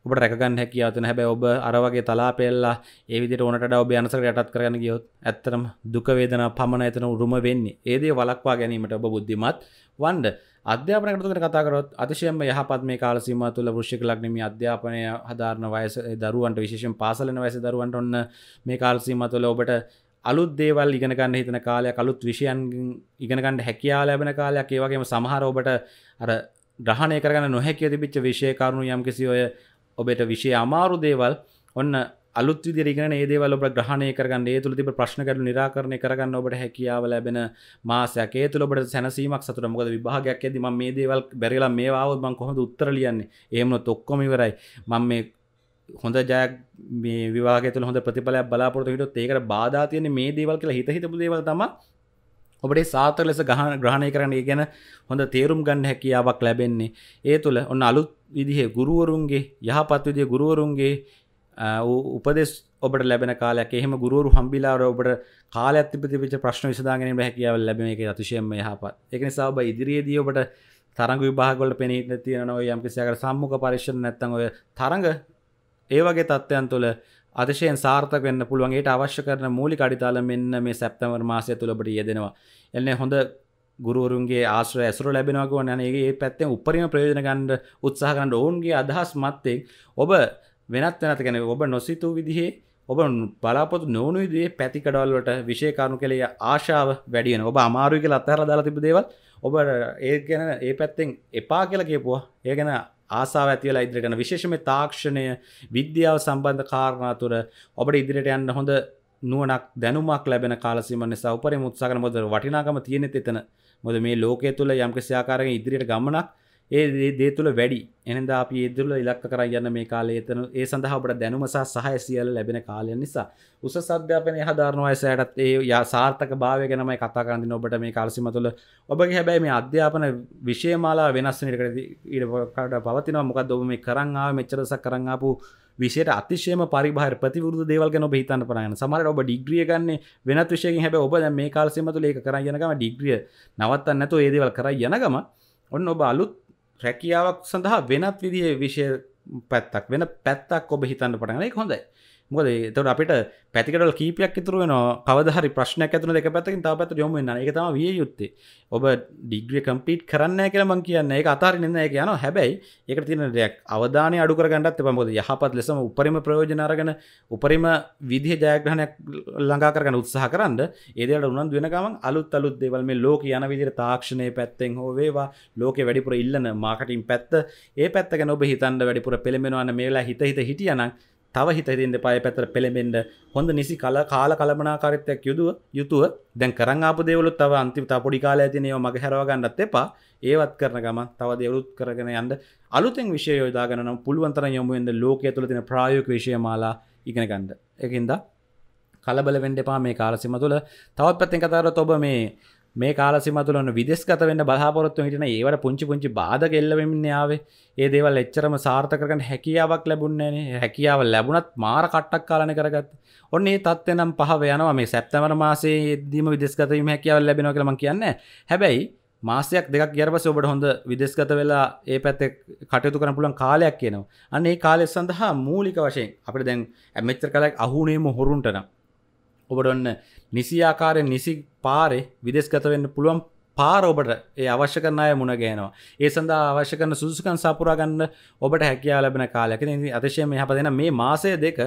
ඔබට රැකගන්න හැකියාවතන හැබැ ඔබ අරවගේ තලා පෙල්ලා ඒවිදිට ඕනට ඔබ අනසර යටත් කරන්න ගියොත් ඇත්තරම් දුකවේදන පමණ ඇතන උරුම වෙන්නේ ඒදේ වලක්වා ගැනීමට ඔබ බුද්ධිමත් වන්ඩ අධ්‍යාපනකටකට කතාකරොත් අතිශයම යහපත් මේ කාලසිම තුළ ෘෂික ලක්නම අධ්‍යාපනය හදාරණ වයස දරුවන්ට විශේෂෙන් පාසලන වයස දරුවන්ට ඔන්න මේ කාලසීම තුළ ඔබට අලුත් දේවල් ඉගෙනගන්න හිතන කාලයක් අලුත් විෂයන් ඉගෙනගන්න හැකයා ලැබෙන කාලයක් ඒවගේම සමහරෝබට අර ග්‍රහණය කරන නොහැකිව තිබිච්ච විශෂය කරුණු යම් කිසි ඔය ඔබට විශෂය අමාරු දේවල් ඔන්න අලුත්විදිරගෙන ඒදවල ඔබ ග්‍රහණය කරගන්න ඒ තුළ තිබ ප්‍රශ්න කරු නිරාරණය කරගන්න ඔබට හැකියාව ලැබෙන මාසයක් ඒ තුළ ඔබට සැනසීමක් සතුර මොකද විභාගයක් ඇති ම මේ දේවල් බැරිලා මේවාව බං කොහොඳ උත්තරලියන්නේ ඒමන තොක්කොමිවරයි මං මේ හොඳ ජයක් මේ විවාගතුල හොඳ ප්‍රතිඵලයක් බලාපොරතු හිට ඒකට බාධා තියන මේ දේවල් කියලා හිත හිතපු දේවල් තම ඔබට සාතර ලෙස ගහන ග්‍රහණය කරන්න ගැන හොඳ තේරුම් ගන්න හැකියාවක් ලැබෙන්නේ ඒ තුළ ඔන්න අලුත් විදිහ ගුරුවරුන්ගේ යහපත් විදිය ගුරුවරුන්ගේ උපදෙස් ඔබට ලැබෙන කාලයක් එහෙම ගුරුවරු හම්බිලාර ඔබට කාල ඇතිපතිපච ප්‍රශ්න විසදාගැනීම හැකියාව ලැබෙන එක අතිශයම යහපත් එක නිසා ඔබ ඉදිරියේදී ඔබට තරග විභාගොලට පෙනීට තියෙනවා යම්කිසියකට සම්මුඛ පරීක්ෂණ නැත්තම් ඔය තරඟ ඒ වගේ තත්ත්වයන් තුළ අතිශයෙන් සාර්ථක වෙන්න පුළුවන් ඒට අවශ්‍ය කරන මූලික අඩිතාල මෙන්න මේ සැප්තැම්බර් මාසය තුල ඔබට යෙදෙනවා. එන්නේ හොඳ ගුරුවරුන්ගේ ආශ්‍රය ඇසුර ලැබෙනවා කියන එක ඒ පැත්තෙන් උපරිම ප්‍රයෝජන ගන්න උත්සාහ කරන ඔවුන්ගේ අදහස් මතෙන් ඔබ වෙනත් වෙනත් කියන්නේ ඔබ නොසිතූ විදිහේ ඔබ බලාපොරොත්තු නොවුණු විදිහේ පැති කඩවල් වලට විශේෂ කාරණු කෙලේ ආශාව වැඩි වෙනවා. ඔබ අමාරුයි කියලා අතහැරලා දාලා තිබ්බ දේවල් ඔබ ඒ ගැන ඒ පැත්තෙන් එපා කියලා කියපුවා. ඒ ගැන ආසාාව ඇතිවලා ඉදිරිට යන විශේෂම තාක්ෂණය විද්‍යාව සම්බන්ධ කාරණා තුර ඔබට ඉදිරිට යන්න හොඳ නුවනක් දැනුමක් ලැබෙන කාලසිම නිසා උපරි මුත්සාකන මොද වටිනාකම තියෙනෙ එතන මොද මේ ලෝකය තුළ යම්කිසියාකාරෙන් ඉදිරියට ගමනක් ඒ දේ තුළ වැඩි එනද අප ඉදුල ඉලක් කර යන්න මේ කාලේ එතන ඒ සඳහාට දැනුමසා සහය සියල ලැබෙන කාලය නිසා උස සධ්‍යාපනය හදාරනවා ඇසයටත් ඒ යා සාර්ථක භාව ගැනමයි කතාකරන්න ඔබට මේ කාලසිම තුළ ඔබගේ හැබැයි මේ අධ්‍යාපන විශයමාලා වෙනස් නිකට ඉඩකට පවතින මොකක් ඔබ මේ කරන්නාව මෙච්චරසක් කරන්නාපු විෂයට අතිශයම පරිබාර ප්‍රතිවරුද දේවල් ගැන බහිතන්න පරයන සමහර ඔබ ඩිග්‍රිය ගන්න වෙනත් විශයෙන් හැබ ඔබ මේ කාලසිමතු ඒක කර යනකම ඩිග්‍රිය නවත්තන්නතු ඒදේවල් කර යනගම ඔන්න ඔබ අලුත් රැකියාවක් සඳහා වෙනත් විදිහ විෂය පැත්තක් වෙන පැත්තක් ඔබ හිතන්න පටනයි හොඳයි මොද තවට අපට පැතිකට කීපයක් තුරුවන කවදහරි ප්‍රශ්නයක් ඇතුන දෙක පැතකින් තා පැත යොම වන්න එක තම විය යුත්තේ ඔබ ඩිග්‍රිය කම්පිට් කරන්න කියල මං කියන්න එක අතාර නින්න එක යන හැබැයි එක තින දෙයක් අවධාන අඩුකරගන්නත් පමොද යහපත් ලෙසම උපරිම ප්‍රයෝජනාරගෙන උපරිම විදිහ ජයග්‍රහණයක් ලඟා කරගන උත්සාහ කරන්න ඒදට උනන් වෙනකම අලුත් අලුත් දෙවල් මේ ලෝක යන විදිර තාක්ෂණය පැත්තෙන් හෝවේවා ලෝක වැඩිපුර ඉල්ලන මාකටින් පැත්ත ඒ පැත්තක ඔබ හිතන්න වැඩිපුර පැත්තර පෙළෙමෙනවන්න මේලා හිත හිත හිටියනම් තව හිතහින්ද පය පැතර පෙළෙමෙන්ට හොඳ නිසි කල කාල කළමනාකාරත්තයක් යුදුව යුතුව දැන් කරං අප දෙවලුත් තව අන්තිම පොඩි කාල ඇතිනයව මග හැරවගන්නත් එපා ඒවත් කරන ගම තව දෙවලුත් කරගෙන යන්න අලුතෙන් විශය යෝදාගන පුළුවන්තර යොමුෙන්ද ලෝකය තුළ තින ප්‍රායෝක විශය මාලා ඉගෙන ගන්ඩ එකින්ද කලබල වෙන්ඩපා මේ කාලසිම තුළ තවත් පැත්තෙන් කතාර ඔබ මේ මේ කාලසිම තුළන විදෙස්ගත වන්න බලාපොරොත්තු හිටන ඒවට පුංචි පුංචි බාධ කෙල්ලවෙමින්ාවේ ඒ දේවල් එච්චරම සාර්ථකරට හැකියාවක් ලැබුන්නේන හැකියාව ලැබුණත් මාර කට්ටක් කාලන කරගත් ඔන්නේ තත්වනම් පහව යනවා මේ සැප්තමර මාසේ දීම විදෙස්ගතීම හැකියාව ලැබෙන කළම කියන්න හැබැයි මාසයක් දෙක් ගැරපස ඔබට හොඳ විදෙස්ගත වෙලා ඒ පැත්ත කටයුතු කරන පුළන් කාලයක් කියනවා අන්නේ කාලෙ සඳහා මූලික වශයෙන් අපට දැන් ඇමච්චර කලක් අහුනේම හොරුන්ටනම් ඔබට ඔන්න නිසි ආකාරය නිසි පාරේ විදෙස්ගතවෙන්න පුළුවන් පාරෝබට ඒ අවශ්‍ය කරනය මුණ ගෑනවා ඒ සඳහා අවශ්‍ය කරන සුදුසුකන් සපුරාගන්න ඔබට හැකියා ලැබෙන කාලයක අතිශය මෙහ දෙන මේ මාසය දෙක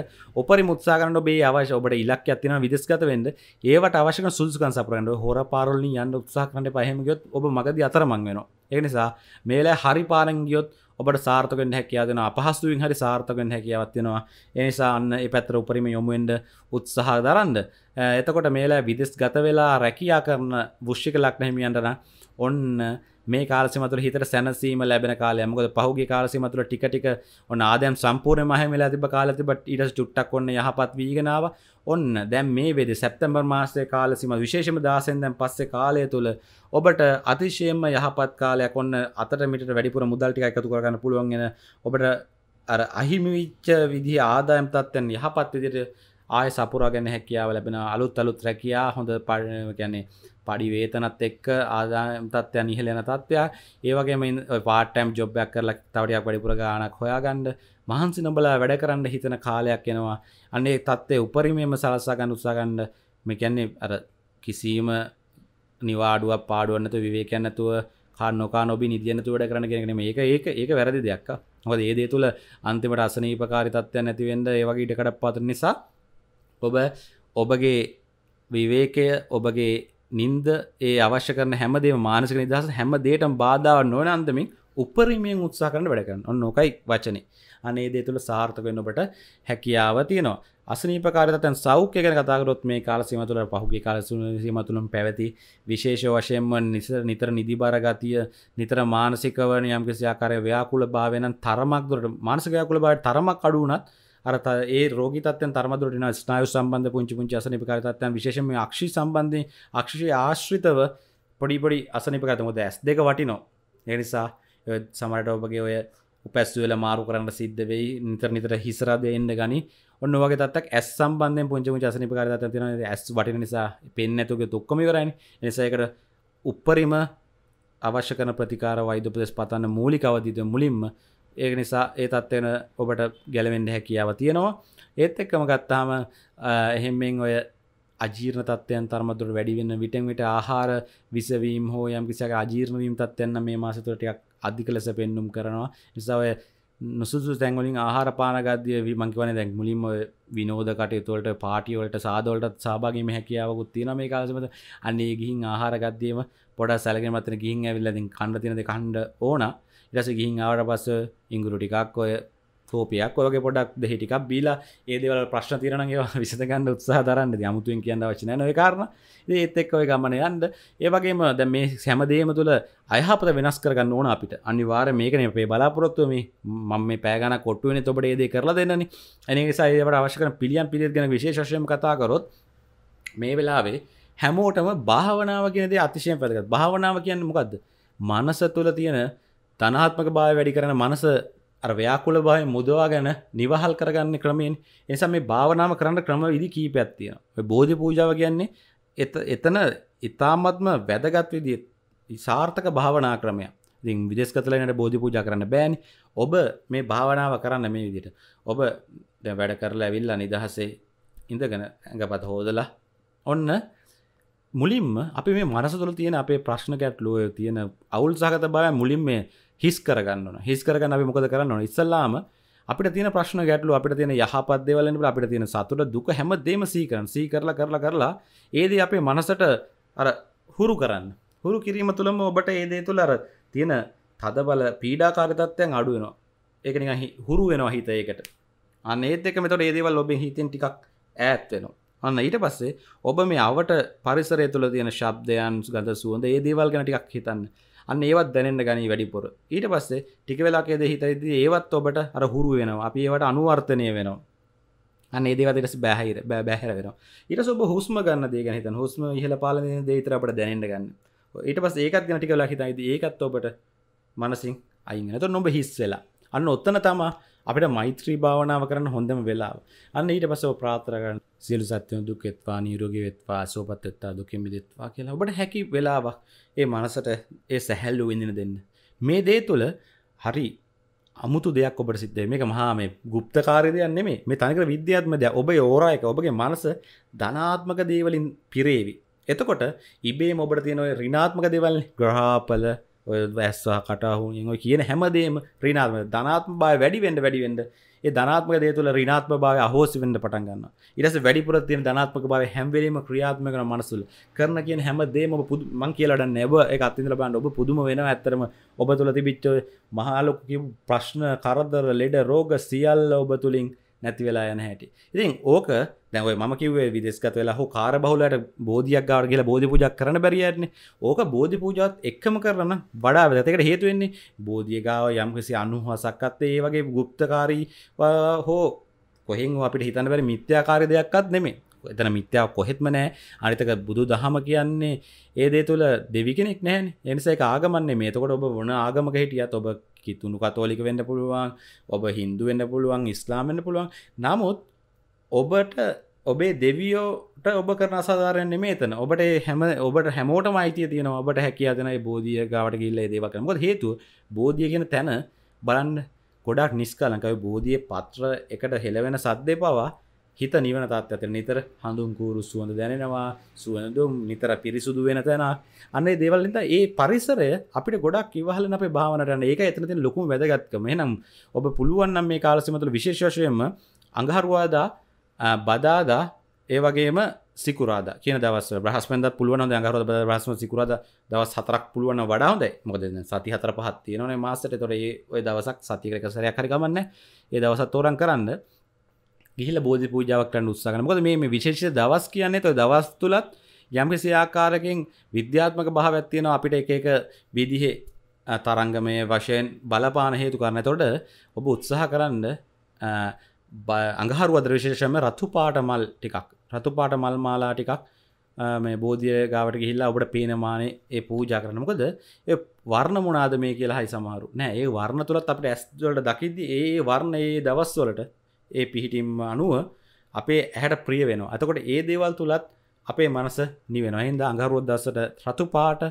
ඔපරි මුත්සාකරන්න බේ අවශ්‍ය ඔබට ඉලක් ඇතින විදස්ගත වෙන්ද ඒවට අවශ්‍ය සුදුකන් සපුරන්ට හොර පාරල්ලින් යන්න උත්සාහකරට පහමගොත් ඔබ මගද අතරමං වෙනවා එනිසා මේලා හරි පාරංගියොත් ඔබට සාර්ථකෙන් හැකියාදෙන අපහසුවෙන් හරි සාර්ථකෙන් හැකියාවත්වෙනවා එනිසා අන්න ඒ පැතර උපරිම යොමුෙන්ඩ උත්සාහ දරන්ද එතකොට මේලා විදෙස් ගත වෙලා රැකයා කරන වෘෂ්ික ලක්නහිමියන්ටන ඔන්න මේ කාලසිමතුර හිතර සැනසීම ලැබෙන කාලය මොකද පහුගේ කාලසිමතුර ටික ටික ඔන්න ආදයම් සම්පූර්ණ මහමලා තිබ කාලති බට ඉටස් චුට්ටක් ඔන්න යහපත් වීගෙනාව ඔන්න දැම් මේ වෙදි සැප්තැම්බර් මාසය කාලසිම විශේෂම දාසෙන්දැන් පස්සේ කාලය තුළ ඔබට අතිශයෙන්ම යහපත් කාලයක් ඔන්න අතට මිට වැඩිපුර මුදල්ටික එකතු කරගන්න පුළුවන්ගෙන ඔබට අර අහිමිවිච්ච විදි ආදායම් තත්වයන් යහපත් විදිට ආය සපුරාගෙන හැකියාව ලැබෙන අලුත් අලුත් රැකයා හොඳ පරණව ගැන්නේ පඩි වේතනත් එක්ක ආදාතත්ය නිහලෙන තත්ත්වයක් ඒවගේම පාටම් ජොබ්යක් කරලා තවටයක් වැඩිපුර ගානක් හොයාගන්ඩ මහන්සි නොබලා වැඩ කරන්න හිතන කාලයක් එනවා අන්නේ තත්ත්වය උපරිමේම සලසාගන්න උත්සාගන්ඩ මෙකැන්නේ අර කිසිීම නිවාඩුව පාඩුවන්නතු විවේකැන්නතුව නොකා නොබි නිදියනතු වැඩ කරන කෙනෙන මේක ඒක ඒක වැරදි දෙයක්ක හොද ඒදේ තුළ අන්තිමට අසනීපකාරිතත්වය නැතිවෙන්ඩ ඒවගේ ඉටකට පාත නිසා ඔබ ඔබගේ විවේකය ඔබගේ නින්ද ඒ අවශ්‍ය කරන හැමදේ මානසික නිදහස හැම දේටම් බාධාව නොන අන්දමින් උපරීමයෙන් උත්සා කරන වැඩකන්න ඔන්න නොකයි වචනේ අනේ දේ තුළ සාර්ථක වෙන්නට හැකියාව තියනවා අසනීපකාරතන් සෞඛ්‍ය ගැන කතාකරොත් මේ කාල සීම තුළ පහුගේ කාල සීමතුළම් පැවති විශේෂ වශයෙන්ම නිසර නිතර නිදිබාරගතිය නිතර මානසිකවන යම්කිසියාකාරය ව්‍යාකුල භාවනන් තරමක් දුරට මානසිකයාකුල බාට තරමක් අඩුවනත් අරත ඒ රෝග තත්ය තරමදුරටන ස්නාය සම්බන්ධ පුංචි පුංචි අසන පිකාරතත්යන් විශේෂම අක්ෂි සම්බන්ධ අක්ෂය ආශ්‍රිතව පොඩිපොඩි අසනිපකතම දැස් දෙක වටිනෝ එනිසා සමට ඔබගේ ඔය උපැස්වල මාරු කරන්න සිද්ධ වෙයි නිතර නිතර හිසරද එන්න ගනි ඔන්න වගේ තක් ඇස් සම්බන්ධය පුංචම චසනිපකාරත තින ඇස් වටින නිසා පෙන් ඇතුගේ දුක්කම කරයි නිසයකට උපරිම අවශ්‍ය කන ප්‍රතිකාර වෛද්‍යපදෙස් පතන්න මූලිකවදීද මුලින්ම ඒක නිසා ඒ තත්ත්වෙන ඔබට ගැලවෙන්ඩ හැකියාව තියෙනවා ඒත් එක්කම ගත්තාම එහෙමෙන් ඔය ජීර්ණ තත්වයන් තරමදුර වැඩිවෙන්න විටමිට ආහාර විසවීම් හෝ යම් කිසික අජීර්ණවීම් තත්වයන්න මේ මාසතුරටයක් අධික ලෙස පෙන්නුම් කරනවා නිසාය නුසුදු තැන්ගලින් ආහාර පානගදය මංකිවන දැක් මුලින්ම විනෝද කටයතුවලට පාටිවලට සාදවලට සභාගීම හැකියාවකුත් තියෙන මේ කාලසමත අන්නේ ගිහින් ආහාරගත්දීම පොඩ සැලගෙන මතන ගිහින් ඇවිල්ලදින් කණ්ඩ තිනද කණ්ඩ ඕනා ඉරස ගිහින් ආවට පස්ස ඉංගුරු ටිකක් ඔය තෝපයක් ඔගේ පොඩක් දෙහිටික් බීලා ඒදවල ප්‍රශ්න තිරනගේ විසතකන්න උත්සා දරන්න අමුතුවෙන් කියන්න වචන නොය කාරණ ඒත් එක් ඔය ගමන යන්ද ඒවගේම ද මේ සැමදේම තුළ අයහපත වෙනස් කරගන්න ඕන අපිට අනිවාර මේකන පේ බලාපොරොත්තුවම මම මේ පෑගන කොට්ටුවන තොබට ඒදේ කරලා දෙන්නන ඇනිසාඒට අවශ්‍යකන පිළියන් පිළිගෙන විශේෂයෙන් කතාකරොත් මේ වෙලාවේ හැමෝටම භාවනාව කියනද අතිශයෙන් පැදගත් භාවනාව කියන්න මොකක්ද මනස තුළ තියෙන තනාත්මක භාව වැඩි කරන මනස ව්‍යකුල බය මුදවා ගැන නිවහල් කරගන්න ක්‍රමයෙන් එනිසා මේ භාවනාව කරන්න ක්‍රම විදි කීපයක් තියෙන බෝධි පූජාව කියන්නේ එතන ඉතාමත්ම වැදගත් විදි සාර්ථක භාවනා ක්‍රමය ඉතින් විදෙස් කතලනට බෝධි පූජා කරන්න බෑනි ඔබ මේ භාවනාව කරන්න මේ විදිට ඔබ වැඩ කරලා ඇවිල්ලා නිදහසේ ඉඳගෙන ඇඟපත හෝදලා ඔන්න මුලින්ම අපි මේ මනස තුළ තියෙන අපේ ප්‍රශ්න ගැට්ලුව තියෙන අවුල් සහගත බව මුලින් මේ හිස් කරගන්න හිස් කරගන්න අපි මොකද කරන්න ඉස්සල්ලාම අපිට තින ප්‍රශ්න ගැටලු අපිට තියෙන යහපත් දේවල්ලට අපිට තියෙන සතුට දුක හැම දෙම සීකරන සීකරලා කරලා කරලා ඒද අපේ මනසට අර හුරු කරන්න හුරු කිරීම තුළම ඔබට ඒදේ තුළ අර තියෙන තදබල පීඩාකාරතත්වයන් අඩුවනවා ඒකනි හුරු වෙනවා හිත ඒකට අන්න ඒත් එක මෙතොට ඒදේවල් ඔබේ හිතෙන් ටිකක් ඈත් වෙනවා අන්න ඊට පස්සේ ඔබ මේ අවට පරිසරය තුළ තියෙන ශබ්දයන් ගඳ සුවඳ ඒ දේවල් ගැන ටිකක් හිතන්න අන්න ඒවත් දැනෙන්ට ගනී වැඩිපුර ඊට පස්සේ ටික වෙලාකේද හිතයිද ඒවත් ඔබට අර හුරු වෙනවා අපි ඒවට අනුවර්තනය වෙනවා ඒදවදට බැහිර බැහැර වෙන ඉට සොබ හුස්ම ගන්න දේ ගනත හුස්ම හල පාල දේතර අපට දැනට ගන්න ඊට පස් ඒකත් ගැනටික ලහිතයිද ඒකත් ඔබට මනසින් අයිගනත නොබ හිස්සෙලා අන්න ඔත්තන තමා අපිට මෛත්‍රී භාවනාව කරන්න හොඳම වෙලාව අන්න ඊට පසෝ ප්‍රාතරගන්න සියලු සත්‍යය දුක් එත්වා නීරෝගී වෙත්වා සෝපත් එත්වා දුකින් මිදෙත්වා කියලා ඔබට හැකි වෙලාවක් ඒ මනසට ඒ සැහැල්ලු විඳින දෙන්න මේ දේ තුළ හරි අමුතු දෙයක් ඔබට සිද්ධ මේක මහා මේ ගුප්තකාරදයන් නෙමේ මේ තනිකර විද්‍යාත්මදය ඔබ ඕරා එක ඔබගේ මනස ධනාත්මක දේවලින් පිරේවි එතකොට ඉබේ ඔබට තියනොය රිනාත්මක දෙවල් ග්‍රහාපල ඔය වැස්ස කටහු ඔ කියන හැමදේම රිනාත්ම ධනාත්ම බා වැඩි වෙන්ඩ වැඩිවෙන්ඩ ඒ ධනාත්ම දේ තුළ රිනාත්ම බව හෝසි වෙන්ඩ පටන් ගන්න ඉරස වැඩිපුරත්තිය ධනාත්මක බව හැම්වලීම ක්‍රියාත්ම කන මනසුල් කරන කියෙන් හැමදේම පුද මං කියලට නැබ එක අතිල බන්න ඔබ පුදුම වෙන ඇත්තරම ඔබ තුළ තිබිච්ච මහාලොක ප්‍රශ්න කරදර ලෙඩ රෝග සියල්ල ඔබ තුළින් නැති වෙලා යන හැටි ඉතින් ඕක දැව ම කිවේ විදෙස්කත් වෙලා හෝ කාර බහුලට බෝධයක් ගාර කියලා බෝධි පූජක් කරන බැරියන ඕක බෝධි පූජාත් එක්කම කරන්න වඩා වැතකට හේතුවෙන්නේ බෝධියගාව යම්කිසි අනුහසක්කත් ඒ වගේ ගුප්තකාරී හෝ කොහෙන් අපිට හිතන බැරි මිත්‍යාකාරි දෙයක්ත් නෙමේ එතන මිත්‍යාව කොහෙත්ම නෑ අනිතක බුදු දහම කියන්නේ ඒ දේ තුළ දෙවි කෙනෙක් නෑන් එනිසා එක ආගමන්නේ මේතකොට ඔබ වන ආගමක හිටියත් ඔබ කිතුුණු කතෝලික වෙන්න පුළුවන් ඔබ හින්දු වෙන්න පුළුවන් ඉස්ලාමෙන්න්න පුළුවන් නමුත් ඔබට ඔබේ දෙවියෝට ඔබ කරන අසාධාරයන්නේ මේතන ඔබට හැම ඔබට හැමෝට මයිතිය තියෙන ඔබට හැකියාදනයි බෝධිය ගවට ගිල්ල දේවකන මො හේතු බෝධිය කියෙන තැන බලන්න ගොඩක් නිස්කාලංකයි බෝධිය පත්‍ර එකට හෙළවෙන සද්දේ පවා හිත නිවන තත්ත්වයට නිතර හඳුන් කූරු සුවඳ දැනෙනවා සුවඳුම් නිතර පිරිසුදු වෙන තැන අන්නේ දේවල්ලින්ද ඒ පරිසරය අපිට ගොඩක් ඉවහලන අපේ භාවනටන ඒක එතනති ලොකුම වැදගත්කම නම් ඔබ පුළුවන්නම් මේ කාලසිමතුළ විශේෂවශයෙන්ම අඟහරුවාදා බදාදා ඒ වගේම සිකුරාද කියන දවස බ්‍රහස්පන්ද පුළුවන අගර බ්‍රහස්ම සිකුරාද දවස් හතරක් පුළුවන වඩාවද මොද සති හතර පහත් තියෙනවන මාසට තොර ඒ ඔය දවසක් සතිකරක සරයක් හරිකමන්න ඒ දවසත් තෝරන් කරන්න ගිහිල බෝධි පූජාවක්ට උත්සාහන මොකද මේ විශේෂ දවස් කියන්නේ තොයි දවස් තුලත් යම්කිසි ආකාරකින් විද්‍යාත්මක භාවයක් තියෙනවා අපිට එක එක විදිහේ තරංගමය වශයෙන් බලපාන හේතු කරන තොට ඔබ උත්සාහ කරන්න අඟහරු අදර්ශේෂම රත්තු පාටමල් ටිකක් රතු පාට මල් මාලා ටිකක් මේ බෝධිය ගාවට ගිහිල්ලා ඔබට පේනමානේ ඒ පූජා කරනමකද වර්ණ මුණනාද මේ කියලා හයි සමහරු නෑ ඒ වර්ණ තුළත් අපට ඇස්වලට දකිදදි ඒ වර්ණ ඒ දවස්වලට ඒ පිහිටිම් අනුව අපේ ඇහැට ප්‍රිය වෙන අතකොට ඒ දේවල් තුළත් අපේ මනස නිවෙන හින්ද අඟරුවදසට රතු පාට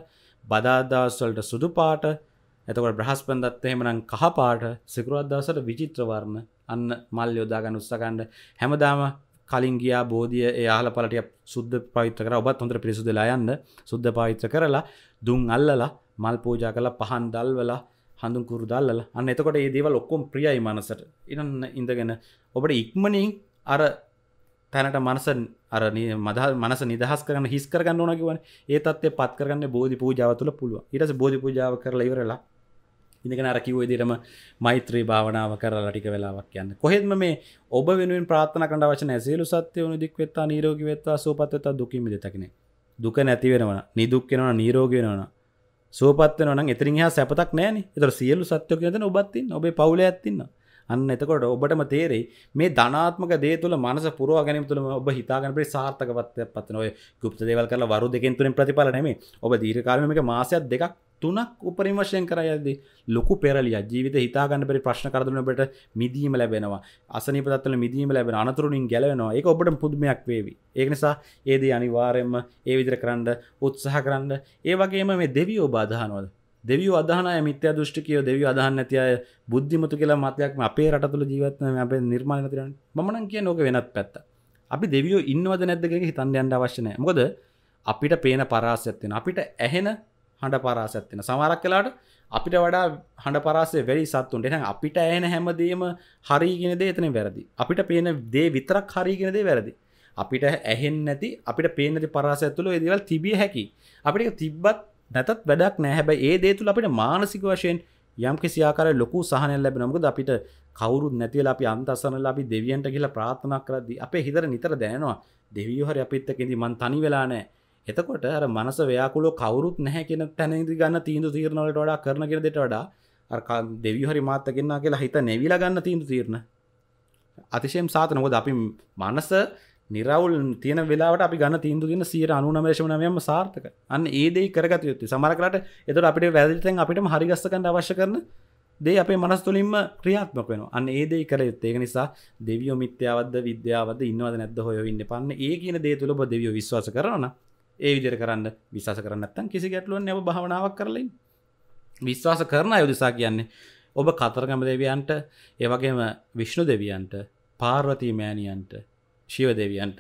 බදාදස්වලට සුදු පාට ඇතකට බ්‍රහස්පන්දත් එහෙමනම් කහපාට සිකරුවදදාසට විචිත්‍රවර්ණ අන්න මල් යොදාගන්න උත්සකන්ඩ හැමදාම කලින් ගියා බෝධිය යාල පලටිය සුද්ද පවිත්‍ර කර ඔබත් හොඳට පිරිසුදලා යන්න සුද්ධ පාවිත්‍ර කරලා දුන් අල්ලලා මල් පූජා කළ පහන් දල්වලා හඳුන් කුරු දල්ල අන්න එතකොට ඒ දේවල් ඔක්කොම් ප්‍රියයි මනසට ඉන්න ඉඳගෙන ඔබට ඉක්මනින් අර තැනට මනස අර මද මනස නිදහස් කරන හිස් කරගන්න ඕනකිවන ඒ තත්ේ පත් කරන්න බෝධි පූජාව තුළ පුළුව ඉටස බෝධි පූජාව කරලා ඉවරලා ඉඳගෙන අරකිවේදිරම මෛත්‍රී භාවනාව කරලා ටික වෙලාවක් යන්න කොහෙත්ම මේ ඔබ වෙනුවෙන් ප්‍රාථන කඩ වශන ඇසේලු සත්‍යය වුණු දික් වෙත්තා නීරෝගි වෙත්වා සූපත්වතා දුකිමිද තකින දුක නැතිවෙනවා නිදුක් කෙනවා නීරෝගෙනවා සෝපත්වන නම් එතිරින් හා සැපතක් නෑන තර සියලු සත්‍යක ද ඔබත්ති ඔබේ පවුල ඇත්තින්න අන්න එතකොට ඔබටම තේරෙයි මේ ධනාත්මක දේ තුළ මනස පුරුව ගැනීම තුළ ඔබ හිතාගනපේ සාර්ථකවත් පත්න ඔය ගුප්ත දේවල් කරලා වරු දෙකෙන් තුරින් ප්‍රතිඵල නෙමේ ඔබ දීර්කාරමික මාසයක් දෙකක් තුනක් උපරිම වශයෙන් කරයද ලොකු පෙරලිය ජීවිත හිතාගන්න පරි ප්‍රශ්න කරදුනට මිදීම ලැබෙනවා අසනිපතත්වල මිදීම ලැබෙන අනතුරුණින් ගැලවෙනවා ඒ ඔබට පුදුමයක් වේවි ඒනිසා ඒද අනිවාරයෙන්ම ඒ විදිර කරන්න උත්සාහ කරන්න ඒ වගේම මේ දෙවියෝ බාධහනවද දෙවිය අදහන මිත්‍ය දෘෂ්ටිකයෝ දෙවිය අදහන්න ඇති අය බුද්ධිමතු කියලා මතයක්ම අපේ රටතුළ ජීවත්න අපේ නිර්මාණ තිරන මනන් කිය නොක වෙනත් පැත්ත අපි දෙවියෝ ඉන්නවද නැද්දගේ හිතන්යන්ට අවශ්‍යනය මොකද අපිට පේන පරාසයක්ත්වෙන අපිට ඇහෙන හඬ පරාසයක් වෙන සමහරක් වෙලාවට අපිට වඩා හඬ පරාසය වැඩි සත්තුන්ට එහෙනම් අපිට ඇහෙන හැමදේම හරි කියන දේ එතනින් වැරදි අපිට පේන දේ විතරක් හරි කියන දේ වැරදි අපිට ඇහෙන්නේ නැති අපිට පේන්නේ නැති පරාසය තුළ ඒ දේවල් තිබිය හැකි අපිට තිබ්බත් නැතත් වැඩක් නැහැ හැබැයි ඒ දේ තුළ අපිට මානසික වශයෙන් යම් කිසි ආකාරයක ලොකු සහනයක් ලැබෙනවා මොකද අපිට කවුරුත් නැති වෙලා අපි අන්තසනලා අපි දෙවියන්ට කියලා ප්‍රාර්ථනා කරද්දී අපේ හිතට නිතර දැනෙනවා දෙවියෝ හරි අපිත් එක්ක ඉඳි මං තනි වෙලා නැහැ එතකොට අර මනස ව්‍යකුලෝ කවරුත් නැහැ කියෙන තැනදි ගන්න තීන්දු තීරණවලට වඩා කරන කෙරෙට වඩා අරකා දෙවි හරි මාත්තකෙන්න්න කියලා හිත නැවිල ගන්න තීන්දු තීරණ අතිශයම් සාත නොකොද අපි මනස නිරවුල් තියෙන වෙලාට අපි ගන්න තීන්දු තින සීර අනුනමේශමනයම සාර්ථක අන්න ඒදේ කරගත යුතු සමරකට එතුට අපිට වැදිතැන් අපිට හරිගස්සකන්න අවශ්‍ය කරන දේ අපේ මනස් තුලින්ම ක්‍රියාත්මක වෙන අන්න ඒදේ කර යුත්තේක නිසා දෙවියෝ මිත්‍යාවද විද්‍යාවද ඉන්නවද නැද්ද හොයඉන්න පන්න ඒ කියන දේ තුළ දෙවියෝ විශ්වාස කරන ඒ විදිර කරන්න විශස කරනත්තන් කිසි ගැටලුවන් නැව භාවනාවක් කරලින් විශ්වාස කරන අයුදසා කියන්නේ ඔබ කතරගම දෙවියන්ට ඒවගේම විශ්ණු දෙවියන්ට පාර්වතී මෑණියන්ට ශිව දෙවියන්ට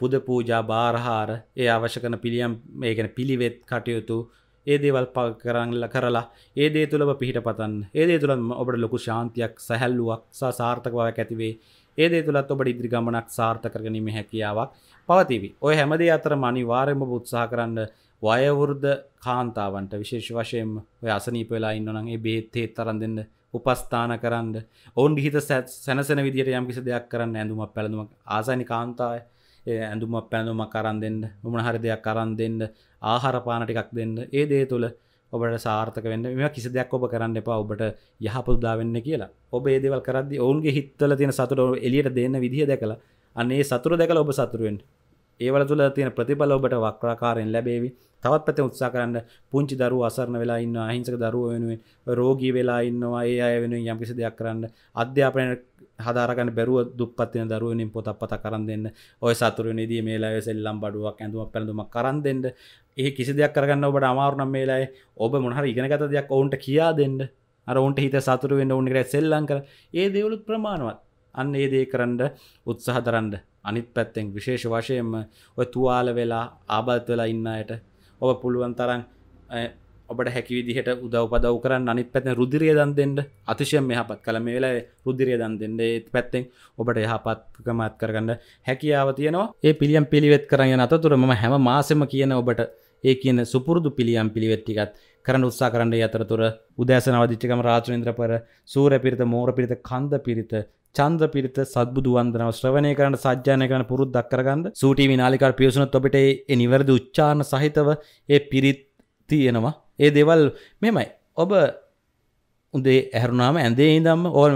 පුද පූජා බාරහාර ඒ අවශ්‍යකන පිළියම් ඒකන පිළිවෙත් කටයුතු ඒ දේවල් ප කරංල කරලා ඒ දේ තුළව පිහිට පතන් ඒ දේ තුළන් ඔබට ලොකු ශාන්තියක් සැහැල්ලුවක් සාර්ථකවක් ඇතිවේ ඒදේ තුළත් ඔබට ඉදිරිගමනක් සාර්ථකරගනීම හැකියාවක් පවතිවි ඔය හැමදේ අතර මනි වාරයම බුත්සාහ කරන්න වයවෘද්ධ කාන්තාවන්ට විශේෂ වශයෙන් ඔය අසනීප වෙලා ඉන්නනගේ බේත්තේ තරන් දෙන්න උපස්ථාන කරන්න ඔවන් හිත සැනසන විදිර යම් කිසි දෙයක් කරන්න ඇඳුමක් පැළඳුමක් ආසනි කාන්තාව ඇඳුමක් පැඳුමක් කරන් දෙන්න උමන හරි දෙයක් කරන් දෙන්න ආහාරපාන ටිකක් දෙන්න ඒ දේ තුළ ඔබට සාර්ථක වන්න මෙ කිසි දෙයක් ඔබ කරන්න එපා ඔබට යහපුදදාවෙන්න කියලා ඔබ ඒදවල් කරද ඔවුන්ගේ හිත්තල තියෙන සතුර එලියට දෙන්න විදිහ දැකලා අන්නේ සතුර දැකල ඔබ සතුරුවෙන්ට ඒවල තුළ තියෙන ප්‍රතිඵල ඔබට වක්්‍රාකාරයෙන් ලැබේවි තවත් පැති උත්සා කරන්න පුංචි දරු අසරණ වෙලා ඉන්න අහිංසක දරුව වෙනුවෙන් රෝගී වෙලා ඉන්නවා ඒ අය වෙන යම්කිසි දෙයක් කරන්න අධ්‍යාපනය හදාරගන්න බැරුව දුපත්තින දරුවනින් පොතක් පත කරන්න දෙන්න ඔය සතුරු නිදී මේලාය සෙල්ලම් බඩුවක් ඇඳුමක් පැඳුමක් කරන් දෙන්න ඒ කිසි දෙයක් කරගන්න ඔබට අමාරුනම් මේලායි ඔබ මොහර ඉගෙනගත දෙයක් ඔවුන්ට කියා දෙන්න අරඋන්ට හිත සතුරුවෙන්ට උන්ගට සෙල්ලං කර ඒ දෙවලුත් ප්‍රමාණවත් අන්න ඒ දේ කරන්න උත්සාහ දරන්න අනිත් පැත්තෙන් විශේෂ වශයෙන්ම ඔය තුවාල වෙලා ආබත් වෙලා ඉන්නයට ඔබ පුළුවන් තරන් ඔබට හැකි දිහට උදවපදව කරන්න අනිත් පැත්න රුදිරිය දන් දෙෙන්ට අතිශයම යහපත් කළ මේ වෙලා රුදිරිය දන් දෙෙන්ට ඒත් පැත්තෙන් ඔබට යහපත්කමත් කරගන්න හැකියාව තියනවා ඒ පිළියම් පිළිවෙත් කරන්න අතතුරම හැම මාසම කියන ඔබට ඒ කියන සුපුරදු පිළියම් පිළිවෙත්තිකත් කරන උත්සා කරන්න අතරතුර උදෑසනවදිච්චකම රාජුන්ද්‍ර පර සූර පිරිත මෝර පිරිත කන්ද පිරිත චන්ද්‍ර පිරිත සත්බුදු වන්දනාව ශ්‍රවණය කරන්න සජ්ජානය කරන පුරුද්දක් කරගන්න සූටීවි නාලිකාට පිවිසුනොත් ඔබට ඒ නිවැරදි උච්චාරණ සහිතව ඒ පිරිත් තියෙනවා ඒ දේවල් මෙමයි ඔබ උදේ ඇහරුණාම ඇඳේ ඉඳන්ම ඕන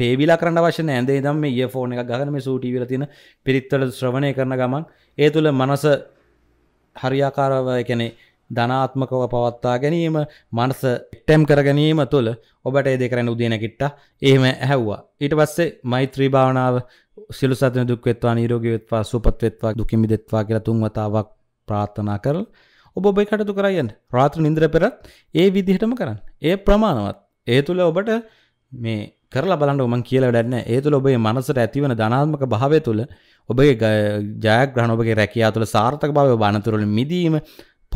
පේවිලා කරන්න අවශ්‍ය නැහැ ඇඳේ ඉඳන් මේ ඉයර්ෆෝන් එකක් ගහගෙන මේ සූටීවි වල තියෙන පිරිත්වල ශ්‍රවණය කරන ගමන් ඒ තුල මනස හරියාකාරව ඒ කියන්නේ ධනාත්මකව පවත්තා ගැනීම මනස එක්ටැම් කර ගැනීම තුළ ඔබට ඒ දෙකරන උදනකිට්ට ඒම ඇහැව්වා ඊට පස්සේ මෛත්‍රී භාවනාව සිලු සතන දුක්වෙත්වා නීරෝගවෙත්වා සුපත්වෙත්වා දුකිමිදෙත්වා කියලා තුන්වතාවක් ප්‍රාර්ථනා කරල් ඔබ ඔබයි කටතු කරයන් රාත්‍ර නින්ද්‍ර පෙරත් ඒ විදිහටම කරන්න ඒ ප්‍රමාණවත් ඒ තුළ ඔබට මේ කරලා බලන්න උමන් කියලා වැඩන්න ඒ තුළ ඔබේ මනසට ඇතිවන ධනාත්මක භාවය තුළ ඔබේ ජයග්‍රහණ ඔබගේ රැකයා තුළ සාර්ථක භාවය බානතුරල මිදීම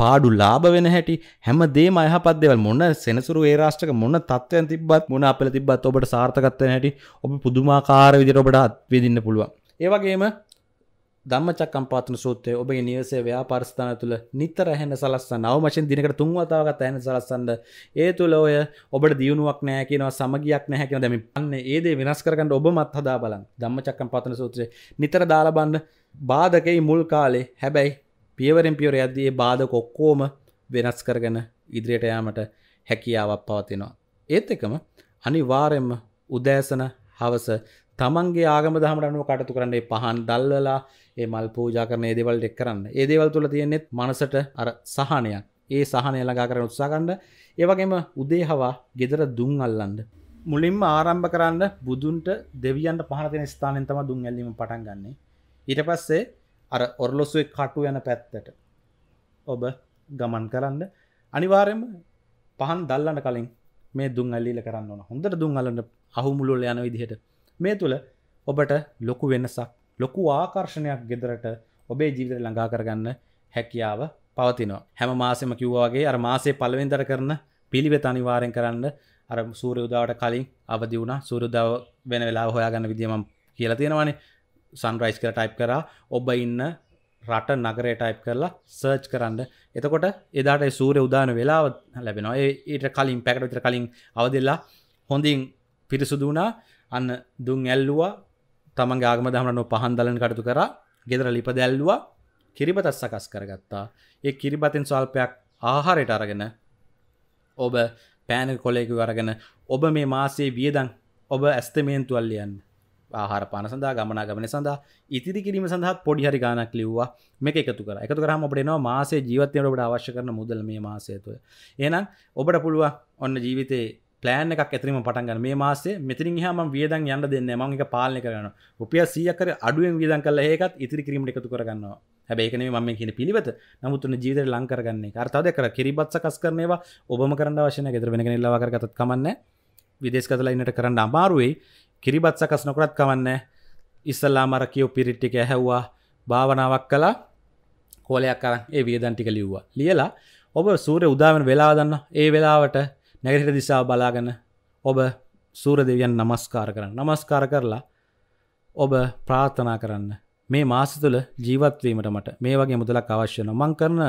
පාඩු ලාබ වෙන හැටි හැම දේ මයහපදවල් මොන්න සෙනසුරු ඒ රාෂ්ටක මොන්න තත්වයන් තිබත් මොන අපල තිබත් ඔබට සාර්ථකත්වය හැටි ඔබ පුදුමාකාර විදිර ඔබට අත්විදින්න පුළුවන් ඒවගේම දම්මචක්කම් පාතන සූත්‍රය ඔබගේ නිවසේ ව්‍යාපාරස්ථාන තුළ නිතර හැන සලස්සන්න අවමශෙන් දිනකට තුන්වතාවගත් ඇන සලස්සන්න ඒ තුළ ඔය ඔබට දියුණුවක් නෑකනවා සමගයක් නැහැකින දැම පන්න ඒදේ වෙනස් කරකට ඔබ මත් හදා බලන් දම්මචක්කම් පාතන සූත්‍රය නිතර දාලබන්න බාධකයි මුල් කාලේ හැබැයි පියවරෙන් පියවර යද්දේ බාධ කොක්කෝම වෙනස් කරගෙන ඉදිරියට යාමට හැකියාවක් පවතිනවා. ඒත් එකම අනිවාරෙන්ම උදෑසන හවස තමන්ගේ ආගම දහමට අනුව කටතු කරන්නේ පහන් දල්වලා ඒ මල් පූජා කරන ඒ දේවල් දෙක් කරන්න. ඒ දේවල් තුල තියෙනෙත් මනසට අර සහනයක්. ඒ සහනය ළඟා කරන්න උත්සාහ ගන්න. ඒ වගේම උදේ හවා gedara දුම් අල්ලන්න. මුලින්ම ආරම්භ කරන්න බුදුන්ට දෙවියන්ට පහන දෙන ස්ථානෙන් තමයි දුම් ඇල්ලීම පටන් ගන්නෙ. ඊට පස්සේ අර ඔරලොස්ුවේ කටු යන පැත්තට ඔබ ගමන් කරන්න අනිවාරයම පහන් දල්ලන්න කලින් මේ දුන් අල්ලිල කරන්න ඕන හොඳට දුන් අලන්න අහුමුළුල යන විදිහට මේ තුළ ඔබට ලොකු වෙනසක් ලොකු ආකර්ෂණයක් ගෙදරට ඔබේ ජීවිත ළඟා කරගන්න හැකියාව පවතිනවා හැම මාසෙම කිව්වාගේ අර මාසේ පලවෙන්දර කරන පිළිවෙත අනිවාරයෙන් කරන්න අර සූරයුදාවට කලින් අවදි වුණ සූරුදාව වෙන වෙලා හොයාගන්න විදිම කියලා තියෙනවානේ සන්රයිස් කර ටයිප් කරා ඔබ ඉන්න රට නගරේ ටයිප් කරලා සර්ච් කරන්න එතකොට එදාට සූරය උදාන වෙලාව ලැබෙනවා ඒට කලින් පැකට විතර කලින් අවදෙල්ලා හොඳින් පිරිසුදුනා අන්න දුන් ඇල්ලුවා තමන් ගාගම දහමනො පහන් දලන කටතු කර ගෙදර ලිප දැල්ලවා කිරිබතත් සකස් කරගත්තා ඒ කිරිබතෙන් ස්වල්පයක් ආහාරයට අරගෙන ඔබ පෑනල් කොලෙකු අරගෙන ඔබ මේ මාසේ වියදන් ඔබ ඇස්තමේන්තුවල්ලියන්න ආහාර පාන සඳහා ගමනා ගමන සඳහා ඉතිරි කිරීම සඳහා පොඩි හරි ගානක් ලිව්වා මේක එකතු කර එකතු කරහම අපට එනවා මාසේ ජීවිතයට ඔබට අවශ්‍ය කරන මුදල් මේ මාසය තුළ එහෙනම් ඔබට පුළුවන් ඔන්න ජීවිතේ පලෑන් එකක් ඇතරීම පටන්ගන්න මේ මාසේ මෙතිරින් හම වියදන් යන්න දෙන්න ම එක පාලන කරන රුපිය සියකර අඩුවෙන් වියදන් කල ඒකත් ඉතිරි කිරීමට එකතු කරගන්න හැබැකන ම කියන පිළිවත නමුත්තුන ජීවිත ලංකරගන්නේ අර්තාද කර කිරිබත් සකස් කරනවා ඔබම කරන්න වශන ගෙදර වෙන ලවාකරගතත් කමන්න විදේශ කතලයින්නට කරන්න අමාරුවයි කිරිබත් සකස් නොකරත් කවන්න ඉස්සල්ලා මර කියව් පිරිට්ටික ඇහැව්වා භාවනාවක් කලා කෝලයක් අරන් ඒ වියදන් ටික ලිව්වා ලියලා ඔබ සූර උදාවන වෙලා දන්න ඒ වෙලාවට නැගරිට දිසා බලාගන්න ඔබ සූර දෙවියන් නමස්කාර කරන්න නමස්කාර කරලා ඔබ ප්‍රාර්ථනා කරන්න මේ මාස තුළ ජීවත්වීමට මට මේ වගේ මුදලක් අවශ්‍යන මං කරන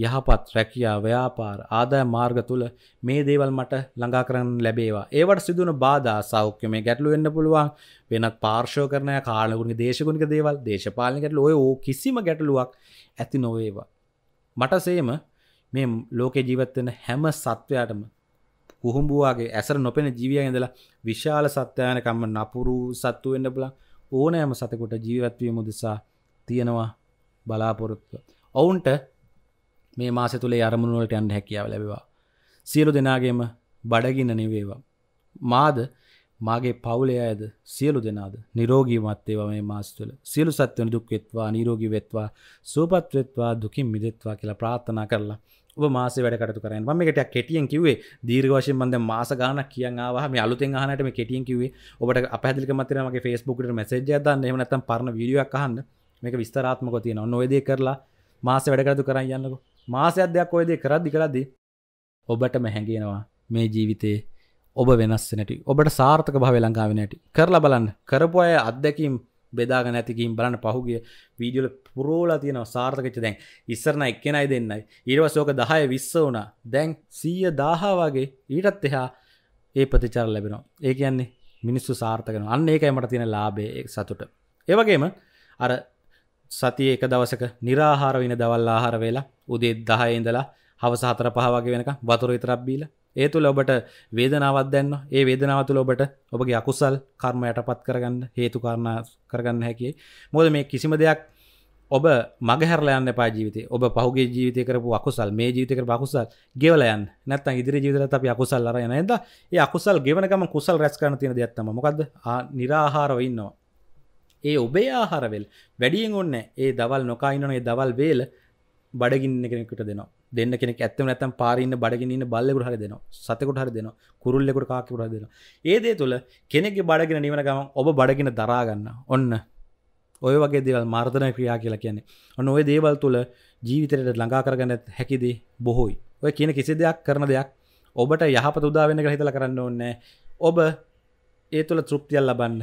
යහපත් රැකියා ව්‍යාපාර ආදාය මාර්ග තුළ මේ දේවල් මට ළඟා කරන්න ලැබේවා. ඒවට සිදුවන බාධා සෞඛ්‍ය මේ ගැටලු වෙන්න පුළුවන්. වෙනත් පාර්ශ්ව කරන කාලගුණික දේශගුණික දේවල් දේශපාලන ගැටලු ඔය ඕ කිසිම ගැටලුවක් ඇති නොවේවා. මට සේම මේ ලෝකේ ජීවත් වෙන හැම සත්වයාටම කුහුඹුවාගේ ඇසර නොපෙන ජීවියන් ඉඳලා විශාල සත්‍යයනකම්ම නපුරු සත්තු වෙන්න පුළුවන් ඕනෑම සතෙකුට ජීවත් වීම උදෙසා තියෙනවා බලාපොරොත්තුව. ඔවුන්ට මේ මාස තුළේ අරමුණුවලට යන්න හැකියාව ලැබවා. සියලු දෙනාගේම බඩගින්න නිවේවා. මාද මාගේ පවුලේ අයද සියලු දෙනාද නිරෝගීමත් ඒවා මේ මාස තුළ සියලු සත්වන දුක් වෙත්වා නිරෝගී වෙත්වා සුවපත් වෙත්වා දුකින් මිදෙත්වා කියලා ප්‍රාර්ථනා කරලා ඔබ මාස වැඩ කටතු කරන්න මම එකට කෙටියෙන් කිව්වේ දීර්ඝ වශයෙන් මම දැන් මාස ගාණක් කියන් ආවා මේ අලුතෙන් අහනට මේ කෙටියෙන් කිව්වේ ඔබට අපහැදිලිකමක් තියෙනවා මගේ Facebook එකට මැසේජ් එකක් දාන්න එහෙම නැත්නම් පරණ වීඩියෝ එකක් අහන්න මේක විස්තරාත්මකව තියෙනවා ඔන්න ඔය දේ කරලා මාස වැඩ කටතු කරන් යන්නකෝ මාසයක් දෙයක් ඔයදේ කරද්දි කරද්දි ඔබටම හැඟෙනවා මේ ජීවිතයේ ඔබ වෙනස්සනට ඔබට සාර්ථක භාව ලංකාවෙනට කරලා බලන්න කරපු අය අත්දැකීම් බෙදාග නැතිකින් බලන්න පහුගේ වීඩියල පුරෝලා තියෙන සාර්ථකච දැන් ඉස්සරන එක්කෙනයි දෙන්නයි ඉරවසෝක දහය විස්ස වුණ දැන් සීය දාහා වගේ ඊටත් එහා ඒ ප්‍රතිචාර ලැබෙනවා ඒ කියන්නේ මිනිස්සු සාර්ථකන අන්න ඒකයි මට තියෙන ලාබේ සතුට ඒවගේම අර සතිය එක දවසක නිරාහාර වෙන දවල් ආහාර වෙලා උදේ දහය ඉඳලා හවස හතර පහ වගේ වෙනක වතුර විතරක් බීලා ඒ තුළ ඔබට වේදනාවක් දැන්න ඒ වේදනාව තුළ ඔබට ඔබගේ අකුසල් කර්ම යටපත් කරගන්න හේතු කාරණා කරගන්න හැකියි මොකද මේ කිසිම දෙයක් ඔබ මගහැරලයන්න පා ජීවිතය ඔබ පහුගේ ජීවිතය කරපු අකුසල් මේ ජීවිතක අකුසල් ගෙවලයන් නැත්ත ඉදිරි ජීවිතර අපි අකුසල් අරයන ද ඒ අකුසල් ගෙවනකම කුසල් රැස් කරන තින දෙයක්ත්තම මොකද නිරාහාරව ඉන්නවා ඒ ඔබේ ආහරවල් වැඩියෙන් ඔන්න ඒ දවල් නොකයිනනේ දවල් වේල බඩගින්න කෙනෙකුට දෙනවා දෙන්න කෙනෙ ඇත්තම නැතම් පාරින්න බඩගින්න බල්ලෙකුට හරි දෙනවා සතකුට හරි දෙනවා කුරුල්ලෙකුට කාකිකුට දෙන ඒදේ තුළ කෙනෙක් බඩගෙන නිවන ගම ඔබ බඩගෙන දරාගන්න ඔන්න ඔය වගේ දේවල් මාර්ධන ක්‍රියා කියලා කියන්නේ ඔන්න ඔය දේවල් තුළ ජීවිතරයට ළඟා කරගන්න හැකිදේ බොහෝයි ඔය කියන කිසි දෙයක් කරන දෙයක් ඔබට යහපත උදාවෙන හිතල කරන්න ඕන්නෑ ඔබ ඒ තුළ තෘප්තියල් ලබන්න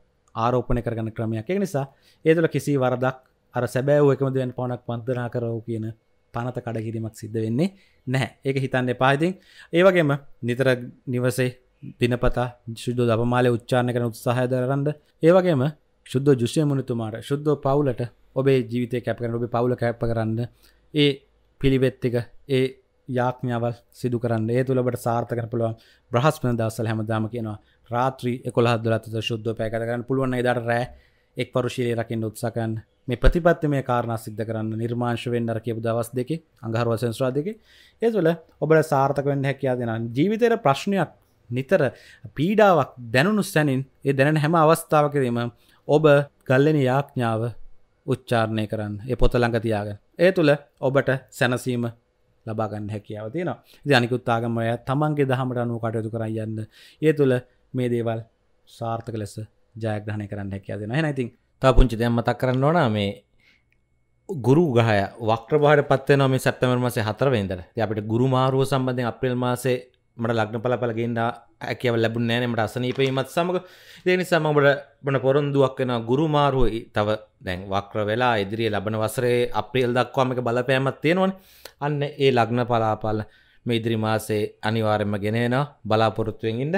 ආරෝපණය කරගන්න ක්‍රමයක් එක නිසා ඒතුළ කිසි වරදක් අර සැබෑ එකම දෙවන් පවනක් පන්දනා කරව කියන පනත කඩකිරීමක් සිද්ධ වෙන්නේ නැහැ ඒක හිතන්න පාතින් ඒවගේම නිතර නිවසේ දිනපතා ශුද්ධ දපමාලය උච්චාණ කරන උත්සාහය දරන්ද ඒවගේම ශුද්ධ ජුෂය මුණතුමාට ශුද්ධ පවුලට ඔබේ ජීවිතය කැප කරන ඔබ පවුල කැප්ප කරන්න ඒ පිළිවෙත්තික ඒ යාඥාවල් සිදු කරන්න ඒ තුළබට සාර්ථකන පුළුවන් බ්‍රහස්පන දවසල් හැමදාම කියනවා රාත්‍රී එකොළහ දුලත්ත ශුද්ධ පෑකත කරන්න පුළුවන් දර රෑ එක් පරුශීලය රකින්න උත්සකන් මේ ප්‍රතිපත්ති මේ කාරණ සිද්ධ කරන්න නිර්මාංශ වෙන්නර කියපු දවස් දෙක අඟහර වසංස්වා දෙක ඒ තුළ ඔබට සාර්ථක වෙන්න හැකයා දෙෙන ජීවිතයට ප්‍රශ්නයක් නිතර පීඩාවක් දැනුණු සැනින් ඒ දැන හැම අවස්ථාවකරීම ඔබ ගල්ලෙන යාඥාව උච්චාරණය කරන්න ඒ පොත ළඟතියාග ඒ තුළ ඔබට සැනසීම ලබාගන්න හැකියාව තියෙනවා ජනිකුත්තාගමය තමන්ගේ දහමට අනුව කටයුතු කර යන්න ඒ තුළ මේ දේවල් සාර්ථක ලෙස ජයග්‍රහණය කරන්න හැකියාව දෙෙන හැනැතින් තා පුංචි දෙයම තක් කරන්න ඕන මේ ගුරු ගහය වක්්‍රභාට පත්වන මේ සැප්තමර්මසේ හතරවෙන්දර අපට ගුරු මාරුව සම්බන්ධය අප්‍රල් මාසේ මට ලක්න පල පලගෙන්ඩා ඇකව ලැබුණ නෑනීමට අසනීපීමත් සමඟ දෙනි සමඟට බන පොරොන්දුවක් වෙන ගුරුමාරුව තව දැන් වක්‍ර වෙලා ඉදිරිය ලබන වසරේ අප්‍රියල් දක්වාමික බලපෑමත් තියෙනවන අන්න ඒ ලග්න පලාපල්ල මේ ඉදිරි මාසේ අනිවාරෙන්ම ගෙනන බලාපොරොත්තුවෙන්ඉන්න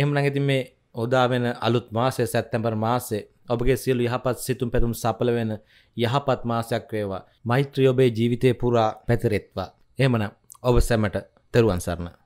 එහම නැගති මේ ඔදාවෙන අලුත් මාසය සැත්තැම්බර් මාසේ ඔබගේ සියලු යහපත් සිතුම් පැතුම් සපල වෙන යහපත් මාසයක් වේවා මෛත්‍රියඔබේ ජීවිතය පුරා පැතිරෙත්වා එහමන ඔබ සැමට තෙරුවන්සරණ